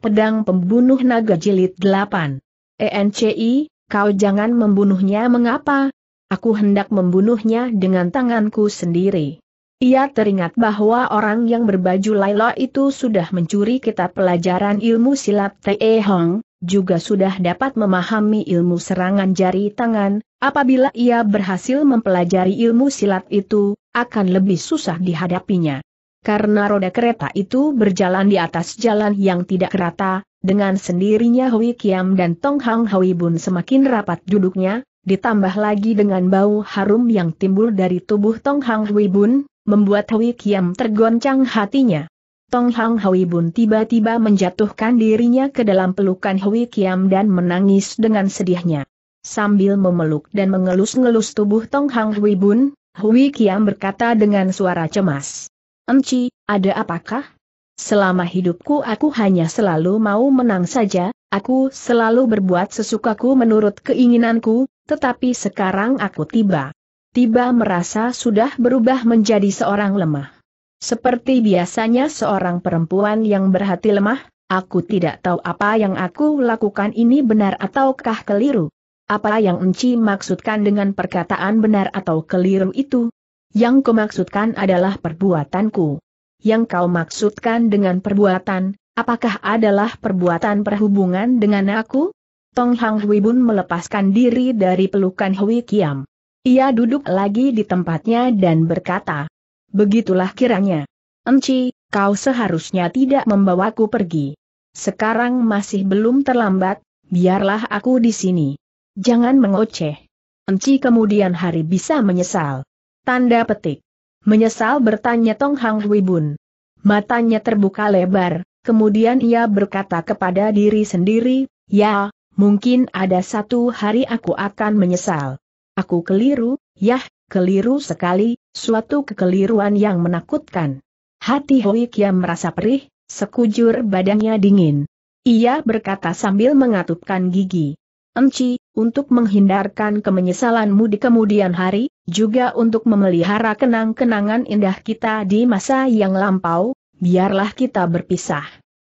Pedang Pembunuh Naga Jilid 8. ENCI, kau jangan membunuhnya mengapa? Aku hendak membunuhnya dengan tanganku sendiri. Ia teringat bahwa orang yang berbaju Laila itu sudah mencuri kitab pelajaran ilmu silat Te Hong, juga sudah dapat memahami ilmu serangan jari tangan, apabila ia berhasil mempelajari ilmu silat itu, akan lebih susah dihadapinya karena roda kereta itu berjalan di atas jalan yang tidak rata, dengan sendirinya Hui Kiam dan Tong Hang Hui Bun semakin rapat duduknya, ditambah lagi dengan bau harum yang timbul dari tubuh Tong Hang Hui Bun, membuat Hui Kiam tergoncang hatinya. Tong Hang Hui Bun tiba-tiba menjatuhkan dirinya ke dalam pelukan Hui Kiam dan menangis dengan sedihnya. Sambil memeluk dan mengelus-ngelus tubuh Tong Hang Hui Bun, Hui Kiam berkata dengan suara cemas. Enci, ada apakah? Selama hidupku aku hanya selalu mau menang saja, aku selalu berbuat sesukaku menurut keinginanku, tetapi sekarang aku tiba. Tiba merasa sudah berubah menjadi seorang lemah. Seperti biasanya seorang perempuan yang berhati lemah, aku tidak tahu apa yang aku lakukan ini benar ataukah keliru. Apa yang Enci maksudkan dengan perkataan benar atau keliru itu, yang kau maksudkan adalah perbuatanku. Yang kau maksudkan dengan perbuatan, apakah adalah perbuatan perhubungan dengan aku? Tong Hang Hui Bun melepaskan diri dari pelukan Hui Kiam. Ia duduk lagi di tempatnya dan berkata, Begitulah kiranya. Enci, kau seharusnya tidak membawaku pergi. Sekarang masih belum terlambat, biarlah aku di sini. Jangan mengoceh. Enci kemudian hari bisa menyesal. Tanda petik. Menyesal bertanya Tong Hang Hui Bun. Matanya terbuka lebar, kemudian ia berkata kepada diri sendiri, ya, mungkin ada satu hari aku akan menyesal. Aku keliru, yah, keliru sekali, suatu kekeliruan yang menakutkan. Hati Hui Kiam merasa perih, sekujur badannya dingin. Ia berkata sambil mengatupkan gigi. Enci, untuk menghindarkan kemenyesalanmu di kemudian hari, juga untuk memelihara kenang-kenangan indah kita di masa yang lampau, biarlah kita berpisah.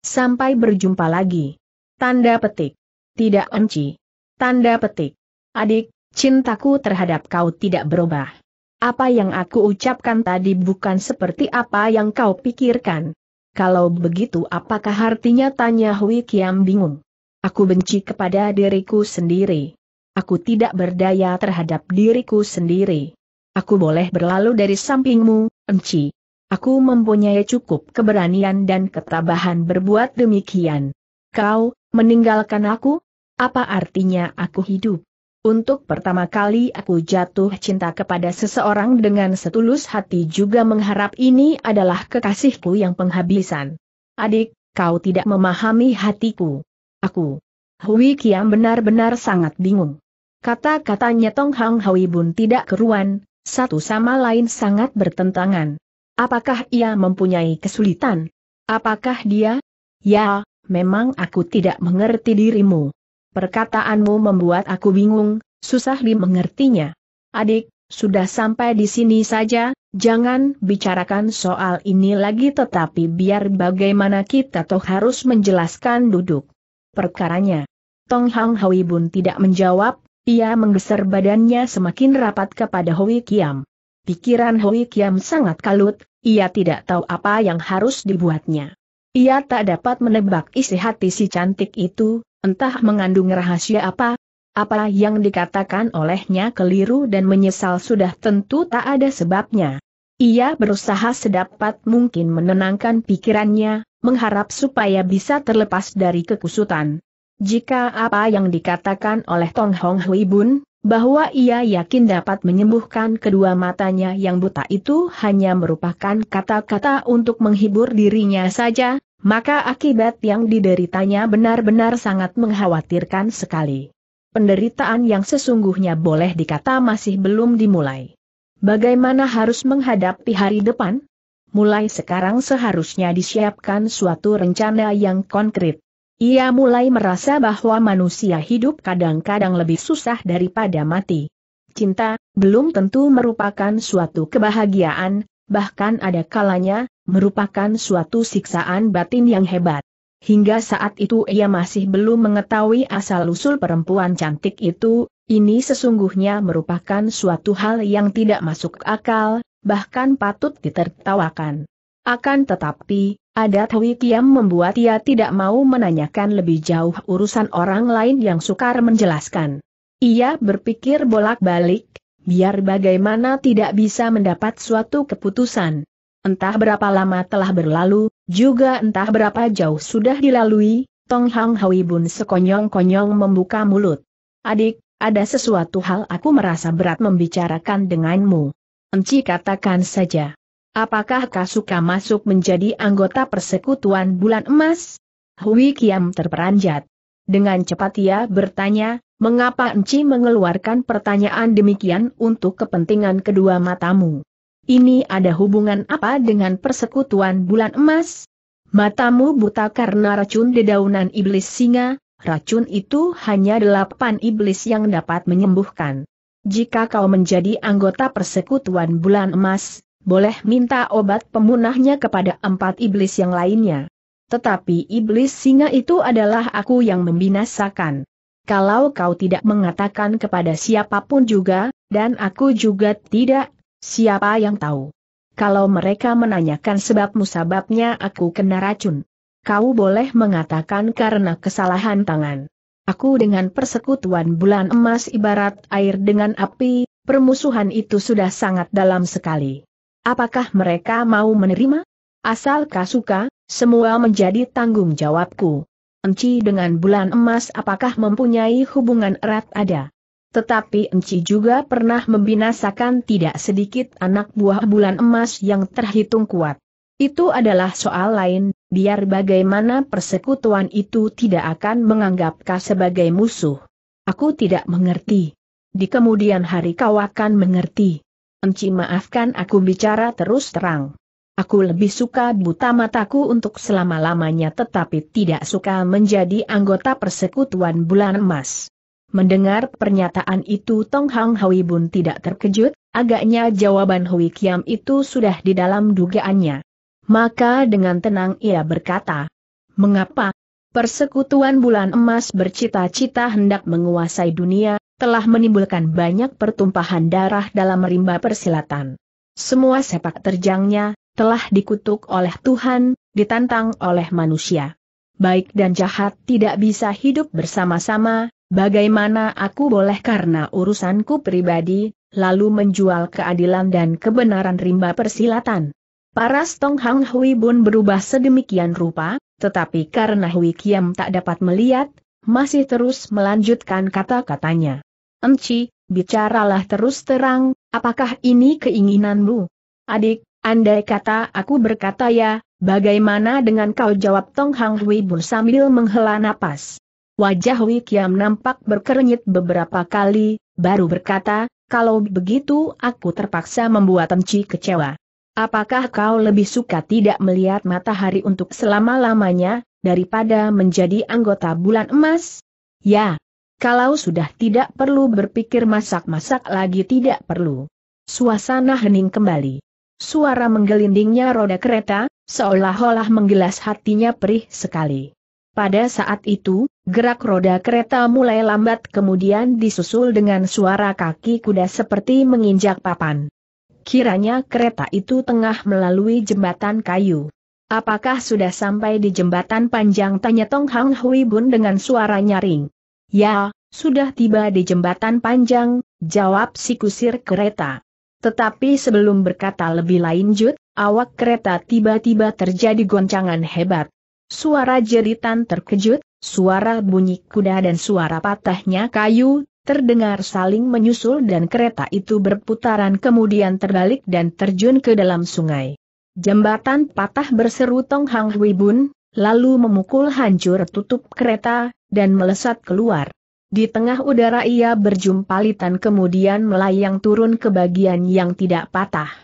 Sampai berjumpa lagi. Tanda petik. Tidak enci. Tanda petik. Adik, cintaku terhadap kau tidak berubah. Apa yang aku ucapkan tadi bukan seperti apa yang kau pikirkan. Kalau begitu apakah artinya tanya Hui Kiam bingung. Aku benci kepada diriku sendiri. Aku tidak berdaya terhadap diriku sendiri. Aku boleh berlalu dari sampingmu, Enci. Aku mempunyai cukup keberanian dan ketabahan berbuat demikian. Kau, meninggalkan aku? Apa artinya aku hidup? Untuk pertama kali aku jatuh cinta kepada seseorang dengan setulus hati juga mengharap ini adalah kekasihku yang penghabisan. Adik, kau tidak memahami hatiku. Aku. Hui Kiam benar-benar sangat bingung. Kata-katanya Tong Hang Hui Bun tidak keruan, satu sama lain sangat bertentangan. Apakah ia mempunyai kesulitan? Apakah dia? Ya, memang aku tidak mengerti dirimu. Perkataanmu membuat aku bingung, susah dimengertinya. Adik, sudah sampai di sini saja, jangan bicarakan soal ini lagi tetapi biar bagaimana kita toh harus menjelaskan duduk perkaranya. Tong Hang Hui Bun tidak menjawab, ia menggeser badannya semakin rapat kepada Hui Kiam. Pikiran Hui Kiam sangat kalut, ia tidak tahu apa yang harus dibuatnya. Ia tak dapat menebak isi hati si cantik itu, entah mengandung rahasia apa, apa yang dikatakan olehnya keliru dan menyesal sudah tentu tak ada sebabnya. Ia berusaha sedapat mungkin menenangkan pikirannya, mengharap supaya bisa terlepas dari kekusutan. Jika apa yang dikatakan oleh Tong Hong Hui Bun, bahwa ia yakin dapat menyembuhkan kedua matanya yang buta itu hanya merupakan kata-kata untuk menghibur dirinya saja, maka akibat yang dideritanya benar-benar sangat mengkhawatirkan sekali. Penderitaan yang sesungguhnya boleh dikata masih belum dimulai. Bagaimana harus menghadapi hari depan? mulai sekarang seharusnya disiapkan suatu rencana yang konkret. Ia mulai merasa bahwa manusia hidup kadang-kadang lebih susah daripada mati. Cinta, belum tentu merupakan suatu kebahagiaan, bahkan ada kalanya, merupakan suatu siksaan batin yang hebat. Hingga saat itu ia masih belum mengetahui asal-usul perempuan cantik itu, ini sesungguhnya merupakan suatu hal yang tidak masuk akal, bahkan patut ditertawakan. Akan tetapi, adat Hui Kiam membuat ia tidak mau menanyakan lebih jauh urusan orang lain yang sukar menjelaskan. Ia berpikir bolak-balik, biar bagaimana tidak bisa mendapat suatu keputusan. Entah berapa lama telah berlalu, juga entah berapa jauh sudah dilalui, Tong Hang Hui Bun sekonyong-konyong membuka mulut. Adik, ada sesuatu hal aku merasa berat membicarakan denganmu. Enci katakan saja. Apakah kau suka masuk menjadi anggota persekutuan bulan emas? Hui Kiam terperanjat. Dengan cepat ia bertanya, mengapa Enci mengeluarkan pertanyaan demikian untuk kepentingan kedua matamu? Ini ada hubungan apa dengan persekutuan bulan emas? Matamu buta karena racun dedaunan iblis singa, racun itu hanya delapan iblis yang dapat menyembuhkan. Jika kau menjadi anggota persekutuan bulan emas, boleh minta obat pemunahnya kepada empat iblis yang lainnya. Tetapi iblis singa itu adalah aku yang membinasakan. Kalau kau tidak mengatakan kepada siapapun juga, dan aku juga tidak, siapa yang tahu? Kalau mereka menanyakan sebab musababnya aku kena racun. Kau boleh mengatakan karena kesalahan tangan. Aku dengan persekutuan bulan emas ibarat air dengan api, permusuhan itu sudah sangat dalam sekali. Apakah mereka mau menerima? Asal suka, semua menjadi tanggung jawabku. Enci dengan bulan emas apakah mempunyai hubungan erat ada? Tetapi Enci juga pernah membinasakan tidak sedikit anak buah bulan emas yang terhitung kuat. Itu adalah soal lain, biar bagaimana persekutuan itu tidak akan menganggapkah sebagai musuh. Aku tidak mengerti. Di kemudian hari kau akan mengerti. Enci maafkan aku bicara terus terang. Aku lebih suka buta mataku untuk selama-lamanya tetapi tidak suka menjadi anggota persekutuan bulan emas. Mendengar pernyataan itu Tong Hang Hui Bun tidak terkejut, agaknya jawaban Hui Kiam itu sudah di dalam dugaannya. Maka dengan tenang ia berkata, Mengapa? Persekutuan bulan emas bercita-cita hendak menguasai dunia, telah menimbulkan banyak pertumpahan darah dalam rimba persilatan. Semua sepak terjangnya, telah dikutuk oleh Tuhan, ditantang oleh manusia. Baik dan jahat tidak bisa hidup bersama-sama, bagaimana aku boleh karena urusanku pribadi, lalu menjual keadilan dan kebenaran rimba persilatan. Paras Tong Hang Hui Bun berubah sedemikian rupa, tetapi karena Hui Kiam tak dapat melihat, masih terus melanjutkan kata-katanya. Enci, bicaralah terus terang, apakah ini keinginanmu? Adik, andai kata aku berkata ya, bagaimana dengan kau jawab Tong Hang Hui Bun sambil menghela napas. Wajah Hui Kiam nampak berkerenyit beberapa kali, baru berkata, kalau begitu aku terpaksa membuat Enci kecewa. Apakah kau lebih suka tidak melihat matahari untuk selama-lamanya, daripada menjadi anggota bulan emas? Ya. Kalau sudah tidak perlu berpikir masak-masak lagi tidak perlu. Suasana hening kembali. Suara menggelindingnya roda kereta, seolah-olah menggelas hatinya perih sekali. Pada saat itu, gerak roda kereta mulai lambat kemudian disusul dengan suara kaki kuda seperti menginjak papan. Kiranya kereta itu tengah melalui jembatan kayu. Apakah sudah sampai di jembatan panjang? Tanya Tong Hang Hui Bun dengan suara nyaring. Ya, sudah tiba di jembatan panjang, jawab si kusir kereta. Tetapi sebelum berkata lebih lanjut, awak kereta tiba-tiba terjadi goncangan hebat. Suara jeritan terkejut, suara bunyi kuda dan suara patahnya kayu Terdengar saling menyusul dan kereta itu berputaran kemudian terbalik dan terjun ke dalam sungai. Jembatan patah berseru Tong Hang Hui Bun, lalu memukul hancur tutup kereta, dan melesat keluar. Di tengah udara ia berjumpa litan kemudian melayang turun ke bagian yang tidak patah.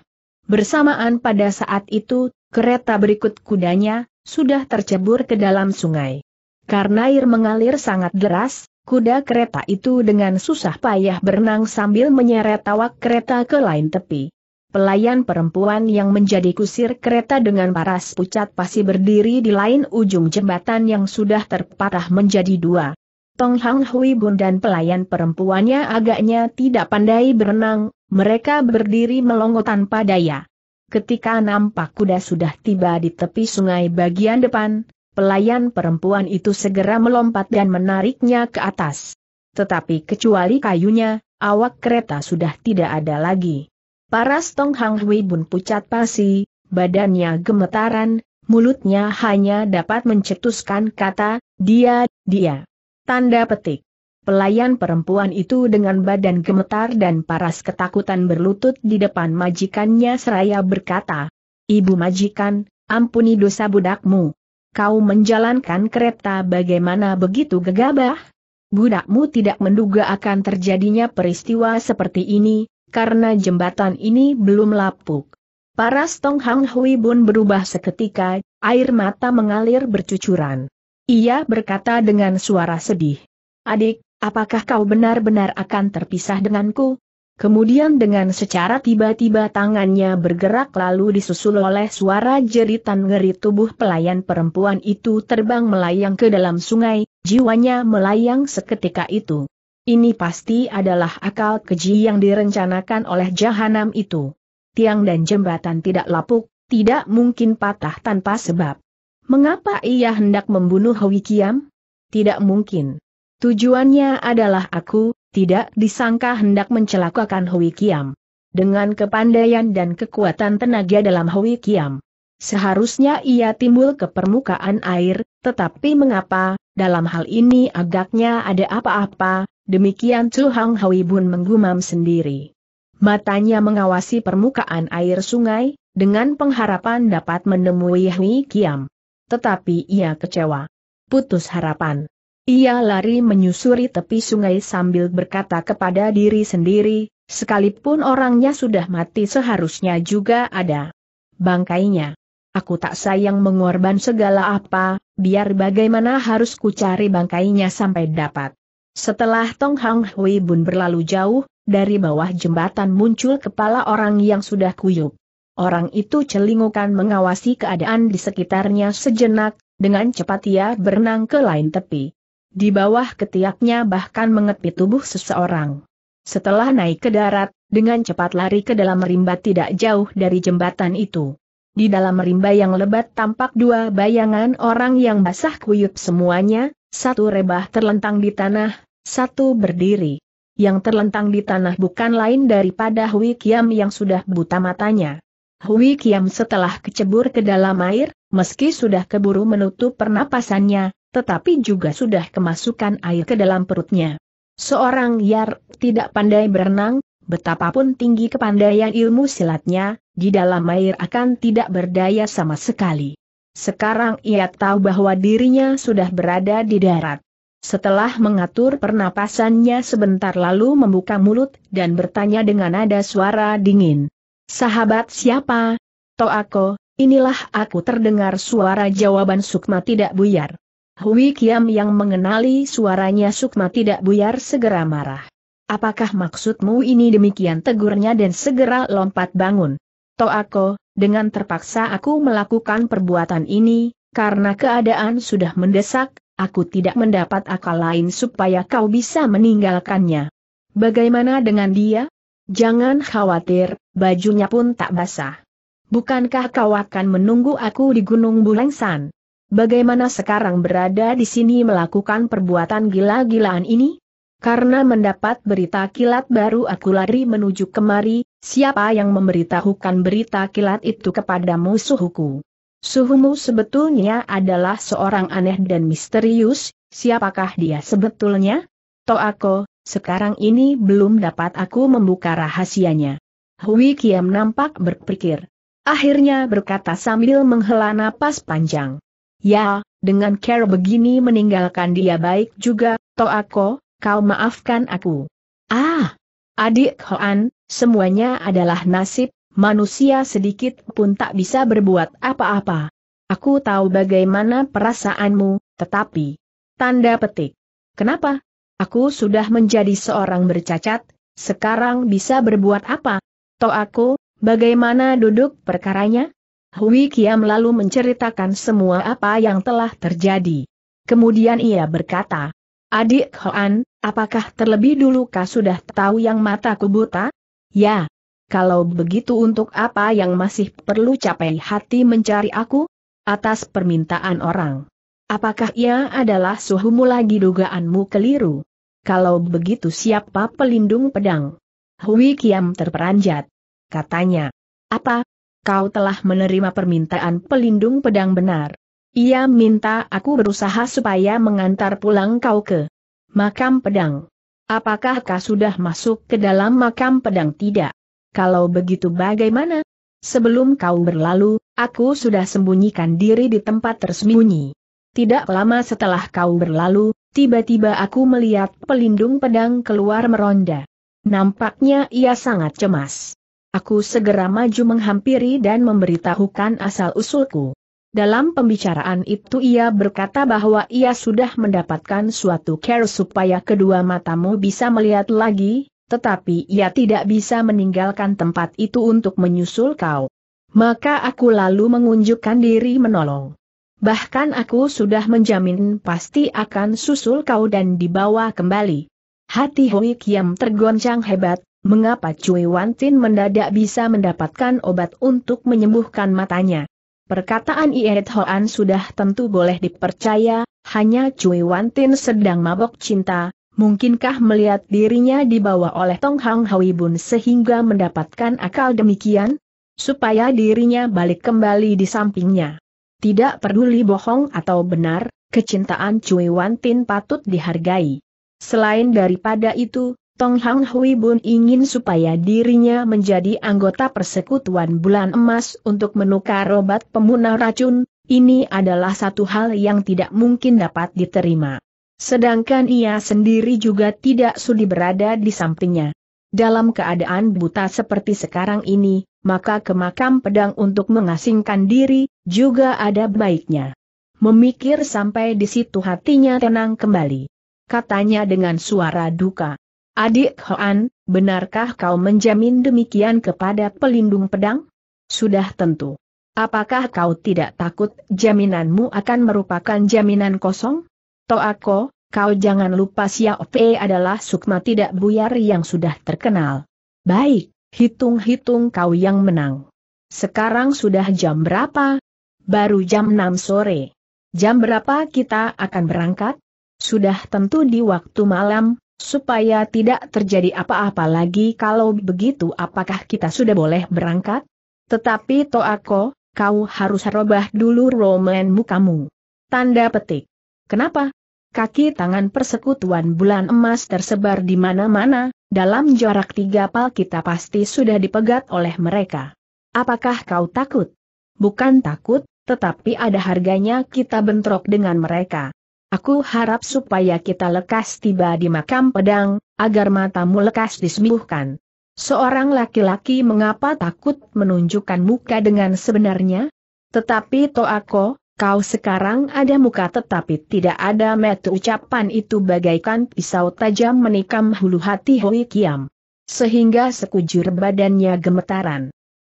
Bersamaan pada saat itu, kereta berikut kudanya, sudah tercebur ke dalam sungai. Karena air mengalir sangat deras, Kuda kereta itu dengan susah payah berenang sambil menyeret awak kereta ke lain tepi. Pelayan perempuan yang menjadi kusir kereta dengan paras pucat pasti berdiri di lain ujung jembatan yang sudah terpatah menjadi dua. Tong Hang Hui Bun dan pelayan perempuannya agaknya tidak pandai berenang, mereka berdiri melongo tanpa daya. Ketika nampak kuda sudah tiba di tepi sungai bagian depan, pelayan perempuan itu segera melompat dan menariknya ke atas. Tetapi kecuali kayunya, awak kereta sudah tidak ada lagi. Paras Tong Hang Hui pun pucat pasi, badannya gemetaran, mulutnya hanya dapat mencetuskan kata, dia, dia. Tanda petik. Pelayan perempuan itu dengan badan gemetar dan paras ketakutan berlutut di depan majikannya seraya berkata, Ibu majikan, ampuni dosa budakmu, kau menjalankan kereta bagaimana begitu gegabah? Budakmu tidak menduga akan terjadinya peristiwa seperti ini, karena jembatan ini belum lapuk. Paras Tong Hang Hui pun berubah seketika, air mata mengalir bercucuran. Ia berkata dengan suara sedih. Adik, apakah kau benar-benar akan terpisah denganku? Kemudian dengan secara tiba-tiba tangannya bergerak lalu disusul oleh suara jeritan ngeri tubuh pelayan perempuan itu terbang melayang ke dalam sungai, jiwanya melayang seketika itu. Ini pasti adalah akal keji yang direncanakan oleh jahanam itu. Tiang dan jembatan tidak lapuk, tidak mungkin patah tanpa sebab. Mengapa ia hendak membunuh Hwi Kiam? Tidak mungkin. Tujuannya adalah aku, tidak disangka hendak mencelakakan Hui Kiam. Dengan kepandaian dan kekuatan tenaga dalam Hui Kiam, seharusnya ia timbul ke permukaan air, tetapi mengapa, dalam hal ini agaknya ada apa-apa, demikian Chu Hang Hui Bun menggumam sendiri. Matanya mengawasi permukaan air sungai, dengan pengharapan dapat menemui Hui Kiam. Tetapi ia kecewa. Putus harapan. Ia lari menyusuri tepi sungai sambil berkata kepada diri sendiri, sekalipun orangnya sudah mati seharusnya juga ada bangkainya. Aku tak sayang mengorban segala apa, biar bagaimana harus ku cari bangkainya sampai dapat. Setelah Tong Hang Hui Bun berlalu jauh, dari bawah jembatan muncul kepala orang yang sudah kuyup. Orang itu celingukan mengawasi keadaan di sekitarnya sejenak, dengan cepat ia berenang ke lain tepi. Di bawah ketiaknya bahkan mengepit tubuh seseorang. Setelah naik ke darat, dengan cepat lari ke dalam rimba tidak jauh dari jembatan itu. Di dalam rimba yang lebat tampak dua bayangan orang yang basah kuyup semuanya, satu rebah terlentang di tanah, satu berdiri. Yang terlentang di tanah bukan lain daripada Hui Kiam yang sudah buta matanya. Hui Kiam setelah kecebur ke dalam air, meski sudah keburu menutup pernapasannya, tetapi juga sudah kemasukan air ke dalam perutnya. Seorang Yar tidak pandai berenang, betapapun tinggi kepandaian ilmu silatnya, di dalam air akan tidak berdaya sama sekali. Sekarang ia tahu bahwa dirinya sudah berada di darat. Setelah mengatur pernapasannya sebentar lalu membuka mulut dan bertanya dengan nada suara dingin. Sahabat siapa? Toako, inilah aku terdengar suara jawaban Sukma tidak buyar. Hui Kiam yang mengenali suaranya Sukma tidak buyar segera marah. Apakah maksudmu ini demikian tegurnya dan segera lompat bangun? Toako, dengan terpaksa aku melakukan perbuatan ini, karena keadaan sudah mendesak, aku tidak mendapat akal lain supaya kau bisa meninggalkannya. Bagaimana dengan dia? Jangan khawatir, bajunya pun tak basah. Bukankah kau akan menunggu aku di Gunung Bulengsan? Bagaimana sekarang berada di sini melakukan perbuatan gila-gilaan ini? Karena mendapat berita kilat baru aku lari menuju kemari, siapa yang memberitahukan berita kilat itu kepadamu suhuku? Suhumu sebetulnya adalah seorang aneh dan misterius, siapakah dia sebetulnya? Toako, sekarang ini belum dapat aku membuka rahasianya. Hui Kiam nampak berpikir. Akhirnya berkata sambil menghela napas panjang. Ya, dengan Carol begini meninggalkan dia baik juga, Toako, kau maafkan aku. Ah, adik Hoan, semuanya adalah nasib, manusia sedikit pun tak bisa berbuat apa-apa. Aku tahu bagaimana perasaanmu, tetapi... Tanda petik. Kenapa? Aku sudah menjadi seorang bercacat, sekarang bisa berbuat apa? Toako, bagaimana duduk perkaranya? Hui Kiam lalu menceritakan semua apa yang telah terjadi. Kemudian ia berkata, Adik Hoan, apakah terlebih dulu kau sudah tahu yang mataku buta? Ya. Kalau begitu untuk apa yang masih perlu capai hati mencari aku? Atas permintaan orang. Apakah ia adalah suhumu lagi dugaanmu keliru? Kalau begitu siapa pelindung pedang? Hui Kiam terperanjat. Katanya. Apa, kau telah menerima permintaan pelindung pedang benar. Ia minta aku berusaha supaya mengantar pulang kau ke makam pedang. Apakah kau sudah masuk ke dalam makam pedang tidak? Kalau begitu bagaimana? Sebelum kau berlalu, aku sudah sembunyikan diri di tempat tersembunyi. Tidak lama setelah kau berlalu, tiba-tiba aku melihat pelindung pedang keluar meronda. Nampaknya ia sangat cemas. Aku segera maju menghampiri dan memberitahukan asal-usulku. Dalam pembicaraan itu ia berkata bahwa ia sudah mendapatkan suatu care supaya kedua matamu bisa melihat lagi, tetapi ia tidak bisa meninggalkan tempat itu untuk menyusul kau. Maka aku lalu mengunjukkan diri menolong. Bahkan aku sudah menjamin pasti akan susul kau dan dibawa kembali. Hati Hui Kiam tergoncang hebat, mengapa Cui Wantin mendadak bisa mendapatkan obat untuk menyembuhkan matanya. Perkataan Iet Hoan sudah tentu boleh dipercaya, hanya Cui Wantin sedang mabok cinta, mungkinkah melihat dirinya dibawa oleh Tong Hang Hui Bun sehingga mendapatkan akal demikian? Supaya dirinya balik kembali di sampingnya. Tidak peduli bohong atau benar, kecintaan Cui Wantin patut dihargai. Selain daripada itu, Tong Hang Hui Bun ingin supaya dirinya menjadi anggota persekutuan bulan emas untuk menukar obat pemunah racun, ini adalah satu hal yang tidak mungkin dapat diterima. Sedangkan ia sendiri juga tidak sudi berada di sampingnya. Dalam keadaan buta seperti sekarang ini, maka ke makam pedang untuk mengasingkan diri, juga ada baiknya. Memikir sampai di situ hatinya tenang kembali. Katanya dengan suara duka. Adik Hoan, benarkah kau menjamin demikian kepada pelindung pedang? Sudah tentu. Apakah kau tidak takut jaminanmu akan merupakan jaminan kosong? Toako, kau jangan lupa Xiaope adalah sukma tidak buyar yang sudah terkenal. Baik, hitung-hitung kau yang menang. Sekarang sudah jam berapa? Baru jam 6 sore. Jam berapa kita akan berangkat? Sudah tentu di waktu malam, supaya tidak terjadi apa-apa lagi kalau begitu apakah kita sudah boleh berangkat? Tetapi Toako, kau harus robah dulu romanmu kamu. Tanda petik. Kenapa? Kaki tangan persekutuan bulan emas tersebar di mana-mana, dalam jarak tiga pal kita pasti sudah dipegat oleh mereka. Apakah kau takut? Bukan takut, tetapi ada harganya kita bentrok dengan mereka. Aku harap supaya kita lekas tiba di makam pedang, agar matamu lekas disembuhkan. Seorang laki-laki mengapa takut menunjukkan muka dengan sebenarnya? Tetapi Toako, kau sekarang ada muka tetapi tidak ada metu ucapan itu bagaikan pisau tajam menikam hulu hati Hoi Kiam. Sehingga sekujur badannya gemetaran.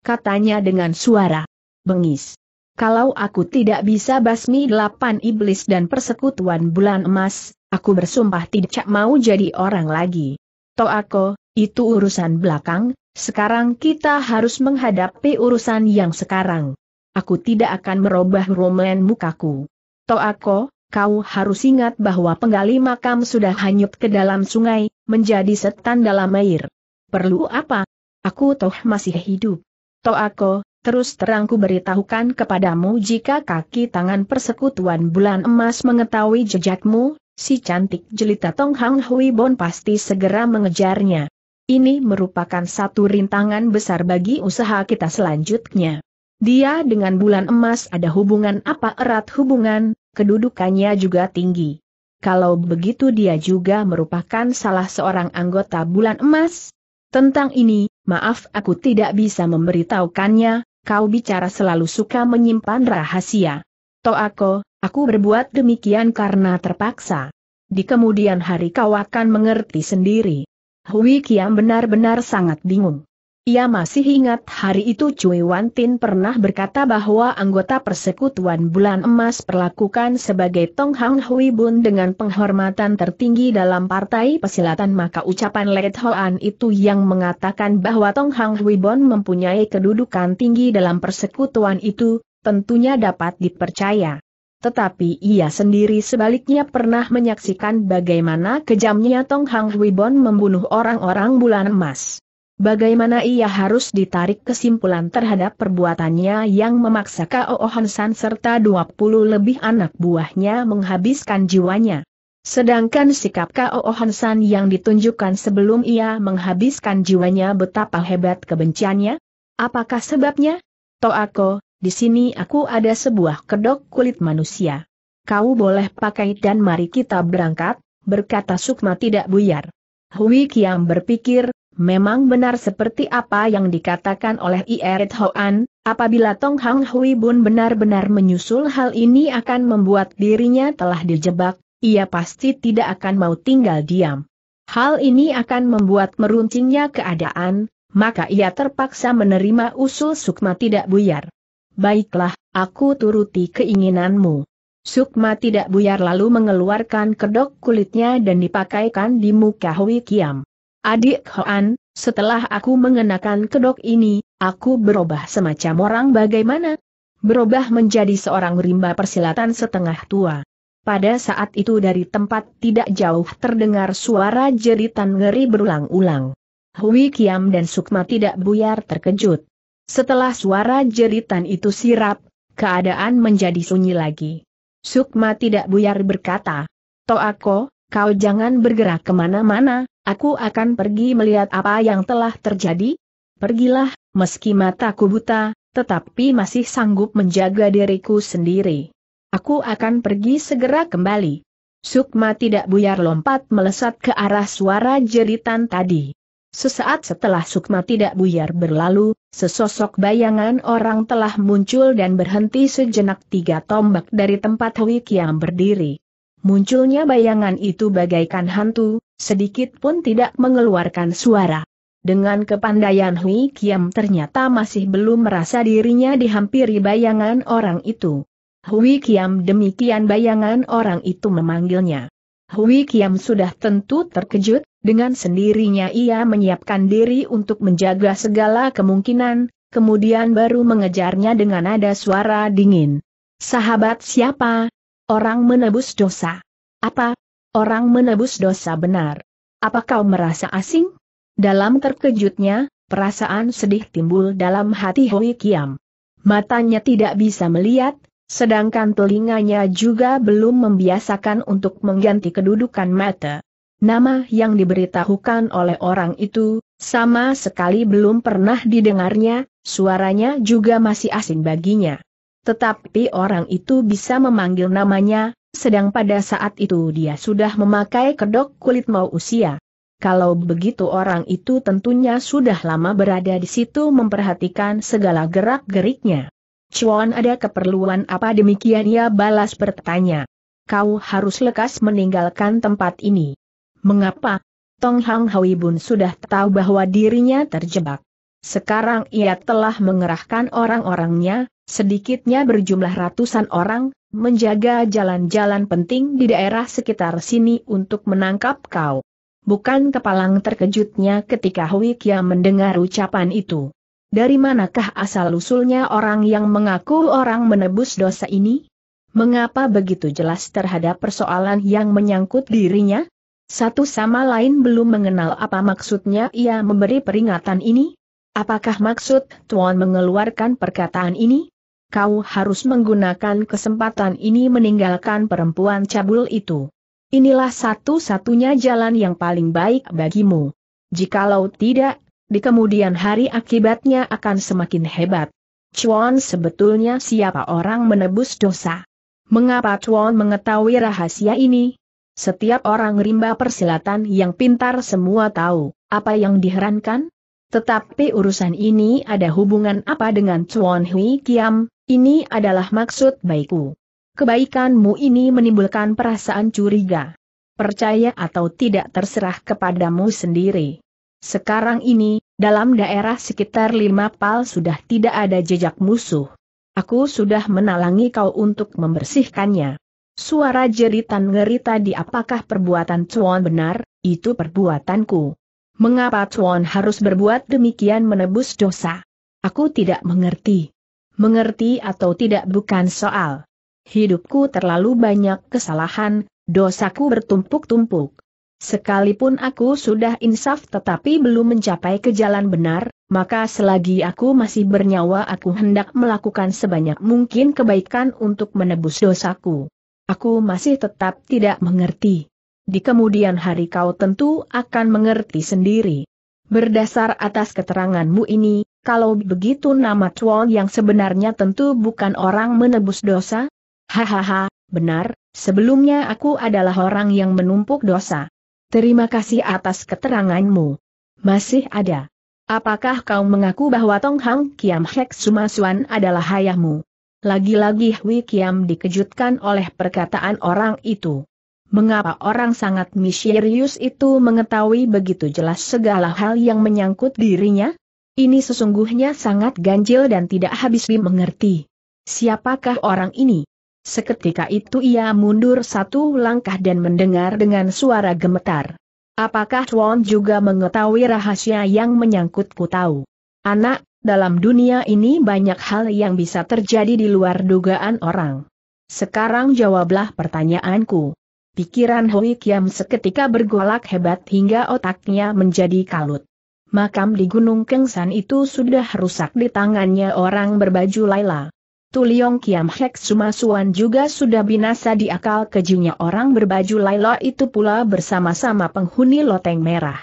Katanya dengan suara bengis. Kalau aku tidak bisa basmi delapan iblis dan persekutuan bulan emas, aku bersumpah tidak mau jadi orang lagi. Toako, itu urusan belakang, sekarang kita harus menghadapi urusan yang sekarang. Aku tidak akan merubah romen mukaku. Toako, kau harus ingat bahwa penggali makam sudah hanyut ke dalam sungai, menjadi setan dalam air. Perlu apa? Aku toh masih hidup. Toako, terus terangku beritahukan kepadamu jika kaki tangan persekutuan bulan emas mengetahui jejakmu, si cantik jelita Tong Hang Hui Bon pasti segera mengejarnya. Ini merupakan satu rintangan besar bagi usaha kita selanjutnya. Dia dengan bulan emas ada hubungan apa erat hubungan, kedudukannya juga tinggi. Kalau begitu dia juga merupakan salah seorang anggota bulan emas. Tentang ini, maaf aku tidak bisa memberitahukannya, kau bicara selalu suka menyimpan rahasia. Toako, aku berbuat demikian karena terpaksa. Di kemudian hari kau akan mengerti sendiri. Hui Kiam benar-benar sangat bingung. Ia masih ingat hari itu Cui Wan Tin pernah berkata bahwa anggota persekutuan bulan emas perlakukan sebagai Tong Hang Hui Bun dengan penghormatan tertinggi dalam partai pesilatan maka ucapan Let Hoan itu yang mengatakan bahwa Tong Hang Hui Bun mempunyai kedudukan tinggi dalam persekutuan itu, tentunya dapat dipercaya. Tetapi ia sendiri sebaliknya pernah menyaksikan bagaimana kejamnya Tong Hang Hui Bun membunuh orang-orang bulan emas. Bagaimana ia harus ditarik kesimpulan terhadap perbuatannya yang memaksa Kao San serta 20 lebih anak buahnya menghabiskan jiwanya. Sedangkan sikap Kao San yang ditunjukkan sebelum ia menghabiskan jiwanya betapa hebat kebenciannya? Apakah sebabnya? Toako, di sini aku ada sebuah kedok kulit manusia. Kau boleh pakai dan mari kita berangkat, berkata Sukma tidak buyar. Hui Kiam berpikir, Memang benar seperti apa yang dikatakan oleh Ieret Hoan, apabila Tong Hang Hui Bun benar-benar menyusul hal ini akan membuat dirinya telah dijebak, ia pasti tidak akan mau tinggal diam. Hal ini akan membuat meruncingnya keadaan, maka ia terpaksa menerima usul Sukma tidak buyar. Baiklah, aku turuti keinginanmu. Sukma tidak buyar lalu mengeluarkan kedok kulitnya dan dipakaikan di muka Hui Kiam. Adik Hoan, setelah aku mengenakan kedok ini, aku berubah semacam orang bagaimana? Berubah menjadi seorang rimba persilatan setengah tua. Pada saat itu dari tempat tidak jauh terdengar suara jeritan ngeri berulang-ulang. Hui Kiam dan Sukma tidak buyar terkejut. Setelah suara jeritan itu sirap, keadaan menjadi sunyi lagi. Sukma tidak buyar berkata, Toako, kau jangan bergerak kemana-mana, aku akan pergi melihat apa yang telah terjadi. Pergilah, meski mataku buta, tetapi masih sanggup menjaga diriku sendiri. Aku akan pergi segera kembali. Sukma tidak buyar lompat melesat ke arah suara jeritan tadi. Sesaat setelah Sukma tidak buyar berlalu, sesosok bayangan orang telah muncul dan berhenti sejenak tiga tombak dari tempat Hui Kiam berdiri. Munculnya bayangan itu bagaikan hantu, sedikit pun tidak mengeluarkan suara. Dengan kepandaian Hui Kiam ternyata masih belum merasa dirinya dihampiri bayangan orang itu. Hui Kiam demikian bayangan orang itu memanggilnya. Hui Kiam sudah tentu terkejut, dengan sendirinya ia menyiapkan diri untuk menjaga segala kemungkinan, kemudian baru mengejarnya dengan nada suara dingin. Sahabat siapa, Orang menebus dosa. Apa? Orang menebus dosa benar. Apa kau merasa asing? Dalam terkejutnya, perasaan sedih timbul dalam hati Hui Kiam. Matanya tidak bisa melihat, sedangkan telinganya juga belum membiasakan untuk mengganti kedudukan mata. Nama yang diberitahukan oleh orang itu, sama sekali belum pernah didengarnya, suaranya juga masih asing baginya tetapi orang itu bisa memanggil namanya, sedang pada saat itu dia sudah memakai kedok kulit mau usia. Kalau begitu orang itu tentunya sudah lama berada di situ memperhatikan segala gerak-geriknya. Cuan ada keperluan apa demikian ia balas bertanya. Kau harus lekas meninggalkan tempat ini. Mengapa? Tong Hang Hui Bun sudah tahu bahwa dirinya terjebak. Sekarang ia telah mengerahkan orang-orangnya, sedikitnya berjumlah ratusan orang, menjaga jalan-jalan penting di daerah sekitar sini untuk menangkap kau. Bukan kepalang terkejutnya ketika Hui Kia mendengar ucapan itu. Dari manakah asal-usulnya orang yang mengaku orang menebus dosa ini? Mengapa begitu jelas terhadap persoalan yang menyangkut dirinya? Satu sama lain belum mengenal apa maksudnya ia memberi peringatan ini? Apakah maksud Tuan mengeluarkan perkataan ini? Kau harus menggunakan kesempatan ini meninggalkan perempuan cabul itu. Inilah satu-satunya jalan yang paling baik bagimu. Jikalau tidak, di kemudian hari akibatnya akan semakin hebat. Chuan sebetulnya siapa orang menebus dosa? Mengapa Chuan mengetahui rahasia ini? Setiap orang rimba persilatan yang pintar semua tahu, apa yang diherankan? Tetapi urusan ini ada hubungan apa dengan Chuan Hui Kiam, ini adalah maksud baikku. Kebaikanmu ini menimbulkan perasaan curiga. Percaya atau tidak terserah kepadamu sendiri. Sekarang ini, dalam daerah sekitar lima pal sudah tidak ada jejak musuh. Aku sudah menalangi kau untuk membersihkannya. Suara jeritan ngeri tadi apakah perbuatan Chuan benar, itu perbuatanku. Mengapa Tuan harus berbuat demikian menebus dosa? Aku tidak mengerti. Mengerti atau tidak bukan soal. Hidupku terlalu banyak kesalahan, dosaku bertumpuk-tumpuk. Sekalipun aku sudah insaf tetapi belum mencapai ke jalan benar, maka selagi aku masih bernyawa aku hendak melakukan sebanyak mungkin kebaikan untuk menebus dosaku. Aku masih tetap tidak mengerti di kemudian hari kau tentu akan mengerti sendiri. Berdasar atas keteranganmu ini, kalau begitu nama Chuan yang sebenarnya tentu bukan orang menebus dosa? Hahaha, benar, sebelumnya aku adalah orang yang menumpuk dosa. Terima kasih atas keteranganmu. Masih ada. Apakah kau mengaku bahwa Tong Hang Kiam Hek Sumasuan adalah ayahmu? Lagi-lagi Hui Kiam dikejutkan oleh perkataan orang itu. Mengapa orang sangat misterius itu mengetahui begitu jelas segala hal yang menyangkut dirinya? Ini sesungguhnya sangat ganjil dan tidak habis dimengerti. Siapakah orang ini? Seketika itu ia mundur satu langkah dan mendengar dengan suara gemetar. Apakah Tuan juga mengetahui rahasia yang menyangkutku tahu? Anak, dalam dunia ini banyak hal yang bisa terjadi di luar dugaan orang. Sekarang jawablah pertanyaanku. Pikiran Hui Kiam seketika bergolak hebat hingga otaknya menjadi kalut. Makam di Gunung Kengsan itu sudah rusak di tangannya orang berbaju Laila. Tuliong Kiam Hek Sumasuan juga sudah binasa di akal kejunya orang berbaju Laila itu pula bersama-sama penghuni loteng merah.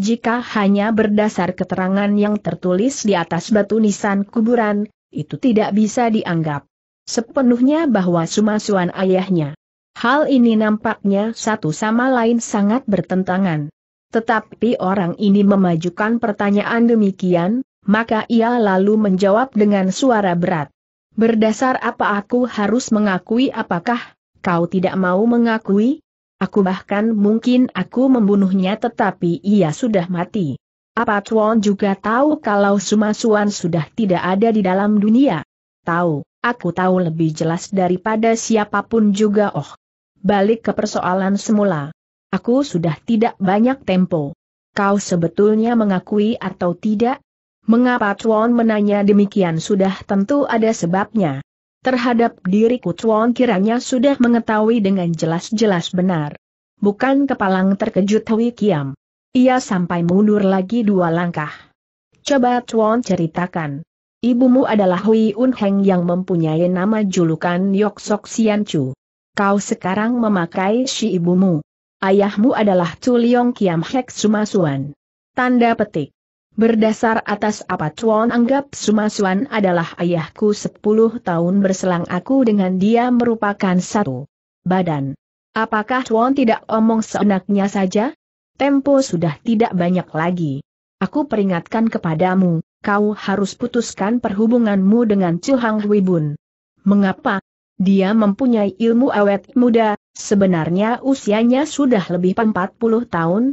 Jika hanya berdasar keterangan yang tertulis di atas batu nisan kuburan, itu tidak bisa dianggap sepenuhnya bahwa Sumasuan ayahnya. Hal ini nampaknya satu sama lain sangat bertentangan. Tetapi orang ini memajukan pertanyaan demikian, maka ia lalu menjawab dengan suara berat. Berdasar apa aku harus mengakui apakah kau tidak mau mengakui? Aku bahkan mungkin aku membunuhnya tetapi ia sudah mati. Apa Tuan juga tahu kalau Sumasuan sudah tidak ada di dalam dunia? Tahu, aku tahu lebih jelas daripada siapapun juga oh. Balik ke persoalan semula. Aku sudah tidak banyak tempo. Kau sebetulnya mengakui atau tidak? Mengapa Chuan menanya demikian sudah tentu ada sebabnya. Terhadap diriku Chuan kiranya sudah mengetahui dengan jelas-jelas benar. Bukan kepalang terkejut Hui Kiam. Ia sampai mundur lagi dua langkah. Coba Chuan ceritakan. Ibumu adalah Hui Unheng yang mempunyai nama julukan Yok Sok Sian Chu kau sekarang memakai si ibumu. Ayahmu adalah Tuliong Kiam Hek Sumasuan. Tanda petik. Berdasar atas apa Tuan anggap Sumasuan adalah ayahku sepuluh tahun berselang aku dengan dia merupakan satu badan. Apakah Tuan tidak omong seenaknya saja? Tempo sudah tidak banyak lagi. Aku peringatkan kepadamu, kau harus putuskan perhubunganmu dengan Chu Wibun. Mengapa? Dia mempunyai ilmu awet muda, sebenarnya usianya sudah lebih 40 tahun.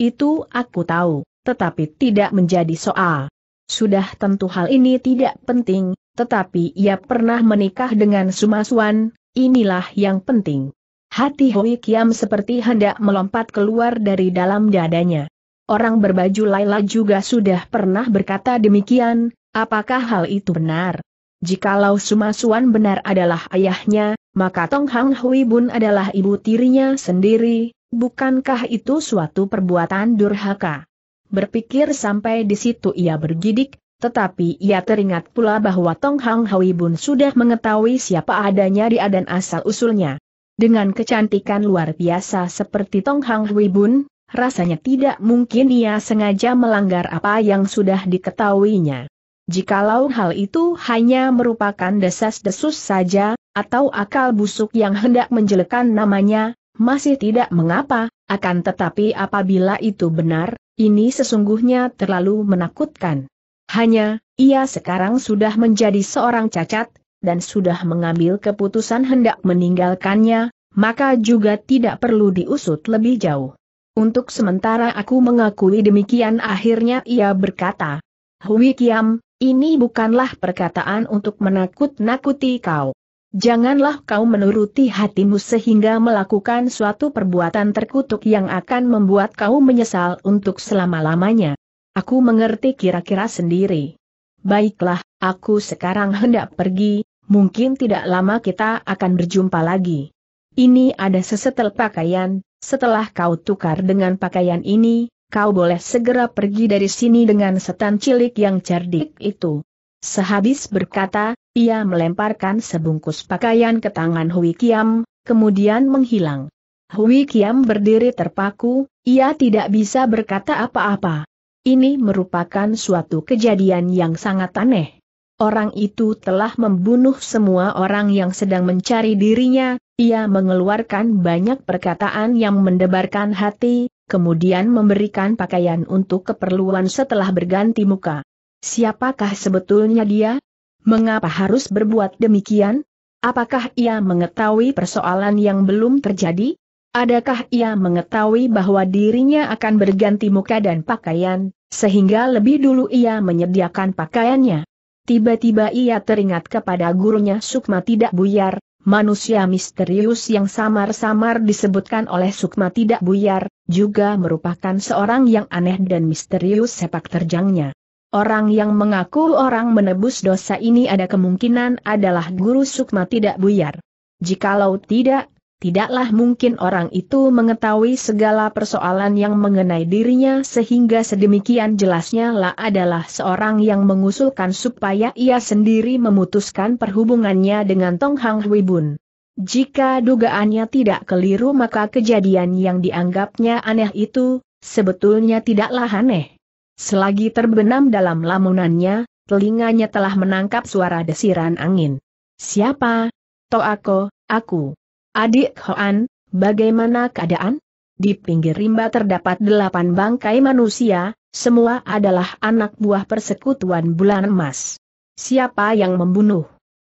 Itu aku tahu, tetapi tidak menjadi soal. Sudah tentu hal ini tidak penting, tetapi ia pernah menikah dengan Sumaswan, inilah yang penting. Hati Hoi Kiam seperti hendak melompat keluar dari dalam dadanya. Orang berbaju Laila juga sudah pernah berkata demikian, apakah hal itu benar? Jikalau Sumasuan benar adalah ayahnya, maka Tong Hang Hui Bun adalah ibu tirinya sendiri, bukankah itu suatu perbuatan durhaka? Berpikir sampai di situ ia bergidik, tetapi ia teringat pula bahwa Tong Hang Hui Bun sudah mengetahui siapa adanya dia dan asal-usulnya. Dengan kecantikan luar biasa seperti Tong Hang Hui Bun, rasanya tidak mungkin ia sengaja melanggar apa yang sudah diketahuinya. Jikalau hal itu hanya merupakan desas-desus saja, atau akal busuk yang hendak menjelekan namanya, masih tidak mengapa, akan tetapi apabila itu benar, ini sesungguhnya terlalu menakutkan. Hanya, ia sekarang sudah menjadi seorang cacat, dan sudah mengambil keputusan hendak meninggalkannya, maka juga tidak perlu diusut lebih jauh. Untuk sementara aku mengakui demikian akhirnya ia berkata, Hui Kiam, ini bukanlah perkataan untuk menakut-nakuti kau. Janganlah kau menuruti hatimu sehingga melakukan suatu perbuatan terkutuk yang akan membuat kau menyesal untuk selama-lamanya. Aku mengerti kira-kira sendiri. Baiklah, aku sekarang hendak pergi, mungkin tidak lama kita akan berjumpa lagi. Ini ada sesetel pakaian, setelah kau tukar dengan pakaian ini, kau boleh segera pergi dari sini dengan setan cilik yang cerdik itu. Sehabis berkata, ia melemparkan sebungkus pakaian ke tangan Hui Kiam, kemudian menghilang. Hui Kiam berdiri terpaku, ia tidak bisa berkata apa-apa. Ini merupakan suatu kejadian yang sangat aneh. Orang itu telah membunuh semua orang yang sedang mencari dirinya, ia mengeluarkan banyak perkataan yang mendebarkan hati, kemudian memberikan pakaian untuk keperluan setelah berganti muka. Siapakah sebetulnya dia? Mengapa harus berbuat demikian? Apakah ia mengetahui persoalan yang belum terjadi? Adakah ia mengetahui bahwa dirinya akan berganti muka dan pakaian, sehingga lebih dulu ia menyediakan pakaiannya? Tiba-tiba ia teringat kepada gurunya Sukma tidak buyar, Manusia misterius yang samar-samar disebutkan oleh Sukma tidak buyar, juga merupakan seorang yang aneh dan misterius sepak terjangnya. Orang yang mengaku orang menebus dosa ini ada kemungkinan adalah guru Sukma tidak buyar. Jikalau tidak, tidaklah mungkin orang itu mengetahui segala persoalan yang mengenai dirinya sehingga sedemikian jelasnya lah adalah seorang yang mengusulkan supaya ia sendiri memutuskan perhubungannya dengan Tong Hang Hui Bun. Jika dugaannya tidak keliru maka kejadian yang dianggapnya aneh itu, sebetulnya tidaklah aneh. Selagi terbenam dalam lamunannya, telinganya telah menangkap suara desiran angin. Siapa? Toako, aku. Adik Hoan, bagaimana keadaan? Di pinggir rimba terdapat delapan bangkai manusia, semua adalah anak buah persekutuan bulan emas. Siapa yang membunuh?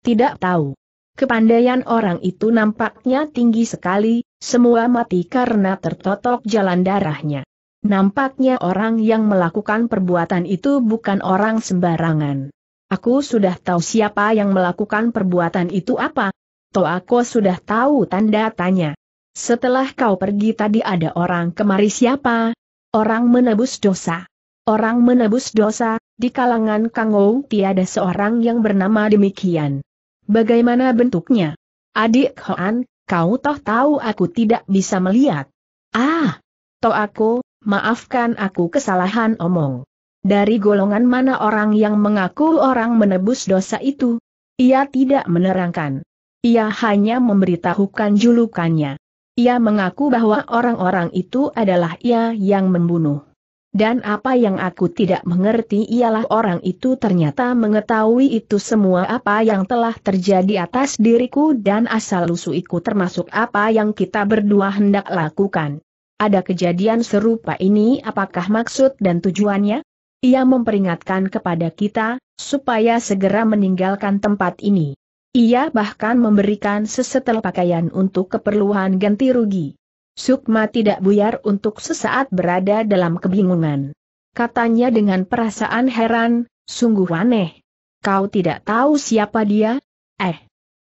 Tidak tahu. Kepandaian orang itu nampaknya tinggi sekali, semua mati karena tertotok jalan darahnya. Nampaknya orang yang melakukan perbuatan itu bukan orang sembarangan. Aku sudah tahu siapa yang melakukan perbuatan itu apa, Toako sudah tahu tanda tanya. Setelah kau pergi tadi ada orang kemari siapa? Orang menebus dosa. Orang menebus dosa, di kalangan Kangou tiada seorang yang bernama demikian. Bagaimana bentuknya? Adik Hoan, kau toh tahu aku tidak bisa melihat. Ah! Toako, maafkan aku kesalahan omong. Dari golongan mana orang yang mengaku orang menebus dosa itu? Ia tidak menerangkan. Ia hanya memberitahukan julukannya. Ia mengaku bahwa orang-orang itu adalah ia yang membunuh. Dan apa yang aku tidak mengerti ialah orang itu ternyata mengetahui itu semua apa yang telah terjadi atas diriku dan asal lusuiku termasuk apa yang kita berdua hendak lakukan. Ada kejadian serupa ini apakah maksud dan tujuannya? Ia memperingatkan kepada kita, supaya segera meninggalkan tempat ini. Ia bahkan memberikan sesetel pakaian untuk keperluan ganti rugi. Sukma tidak buyar untuk sesaat berada dalam kebingungan. Katanya dengan perasaan heran, sungguh aneh. Kau tidak tahu siapa dia? Eh,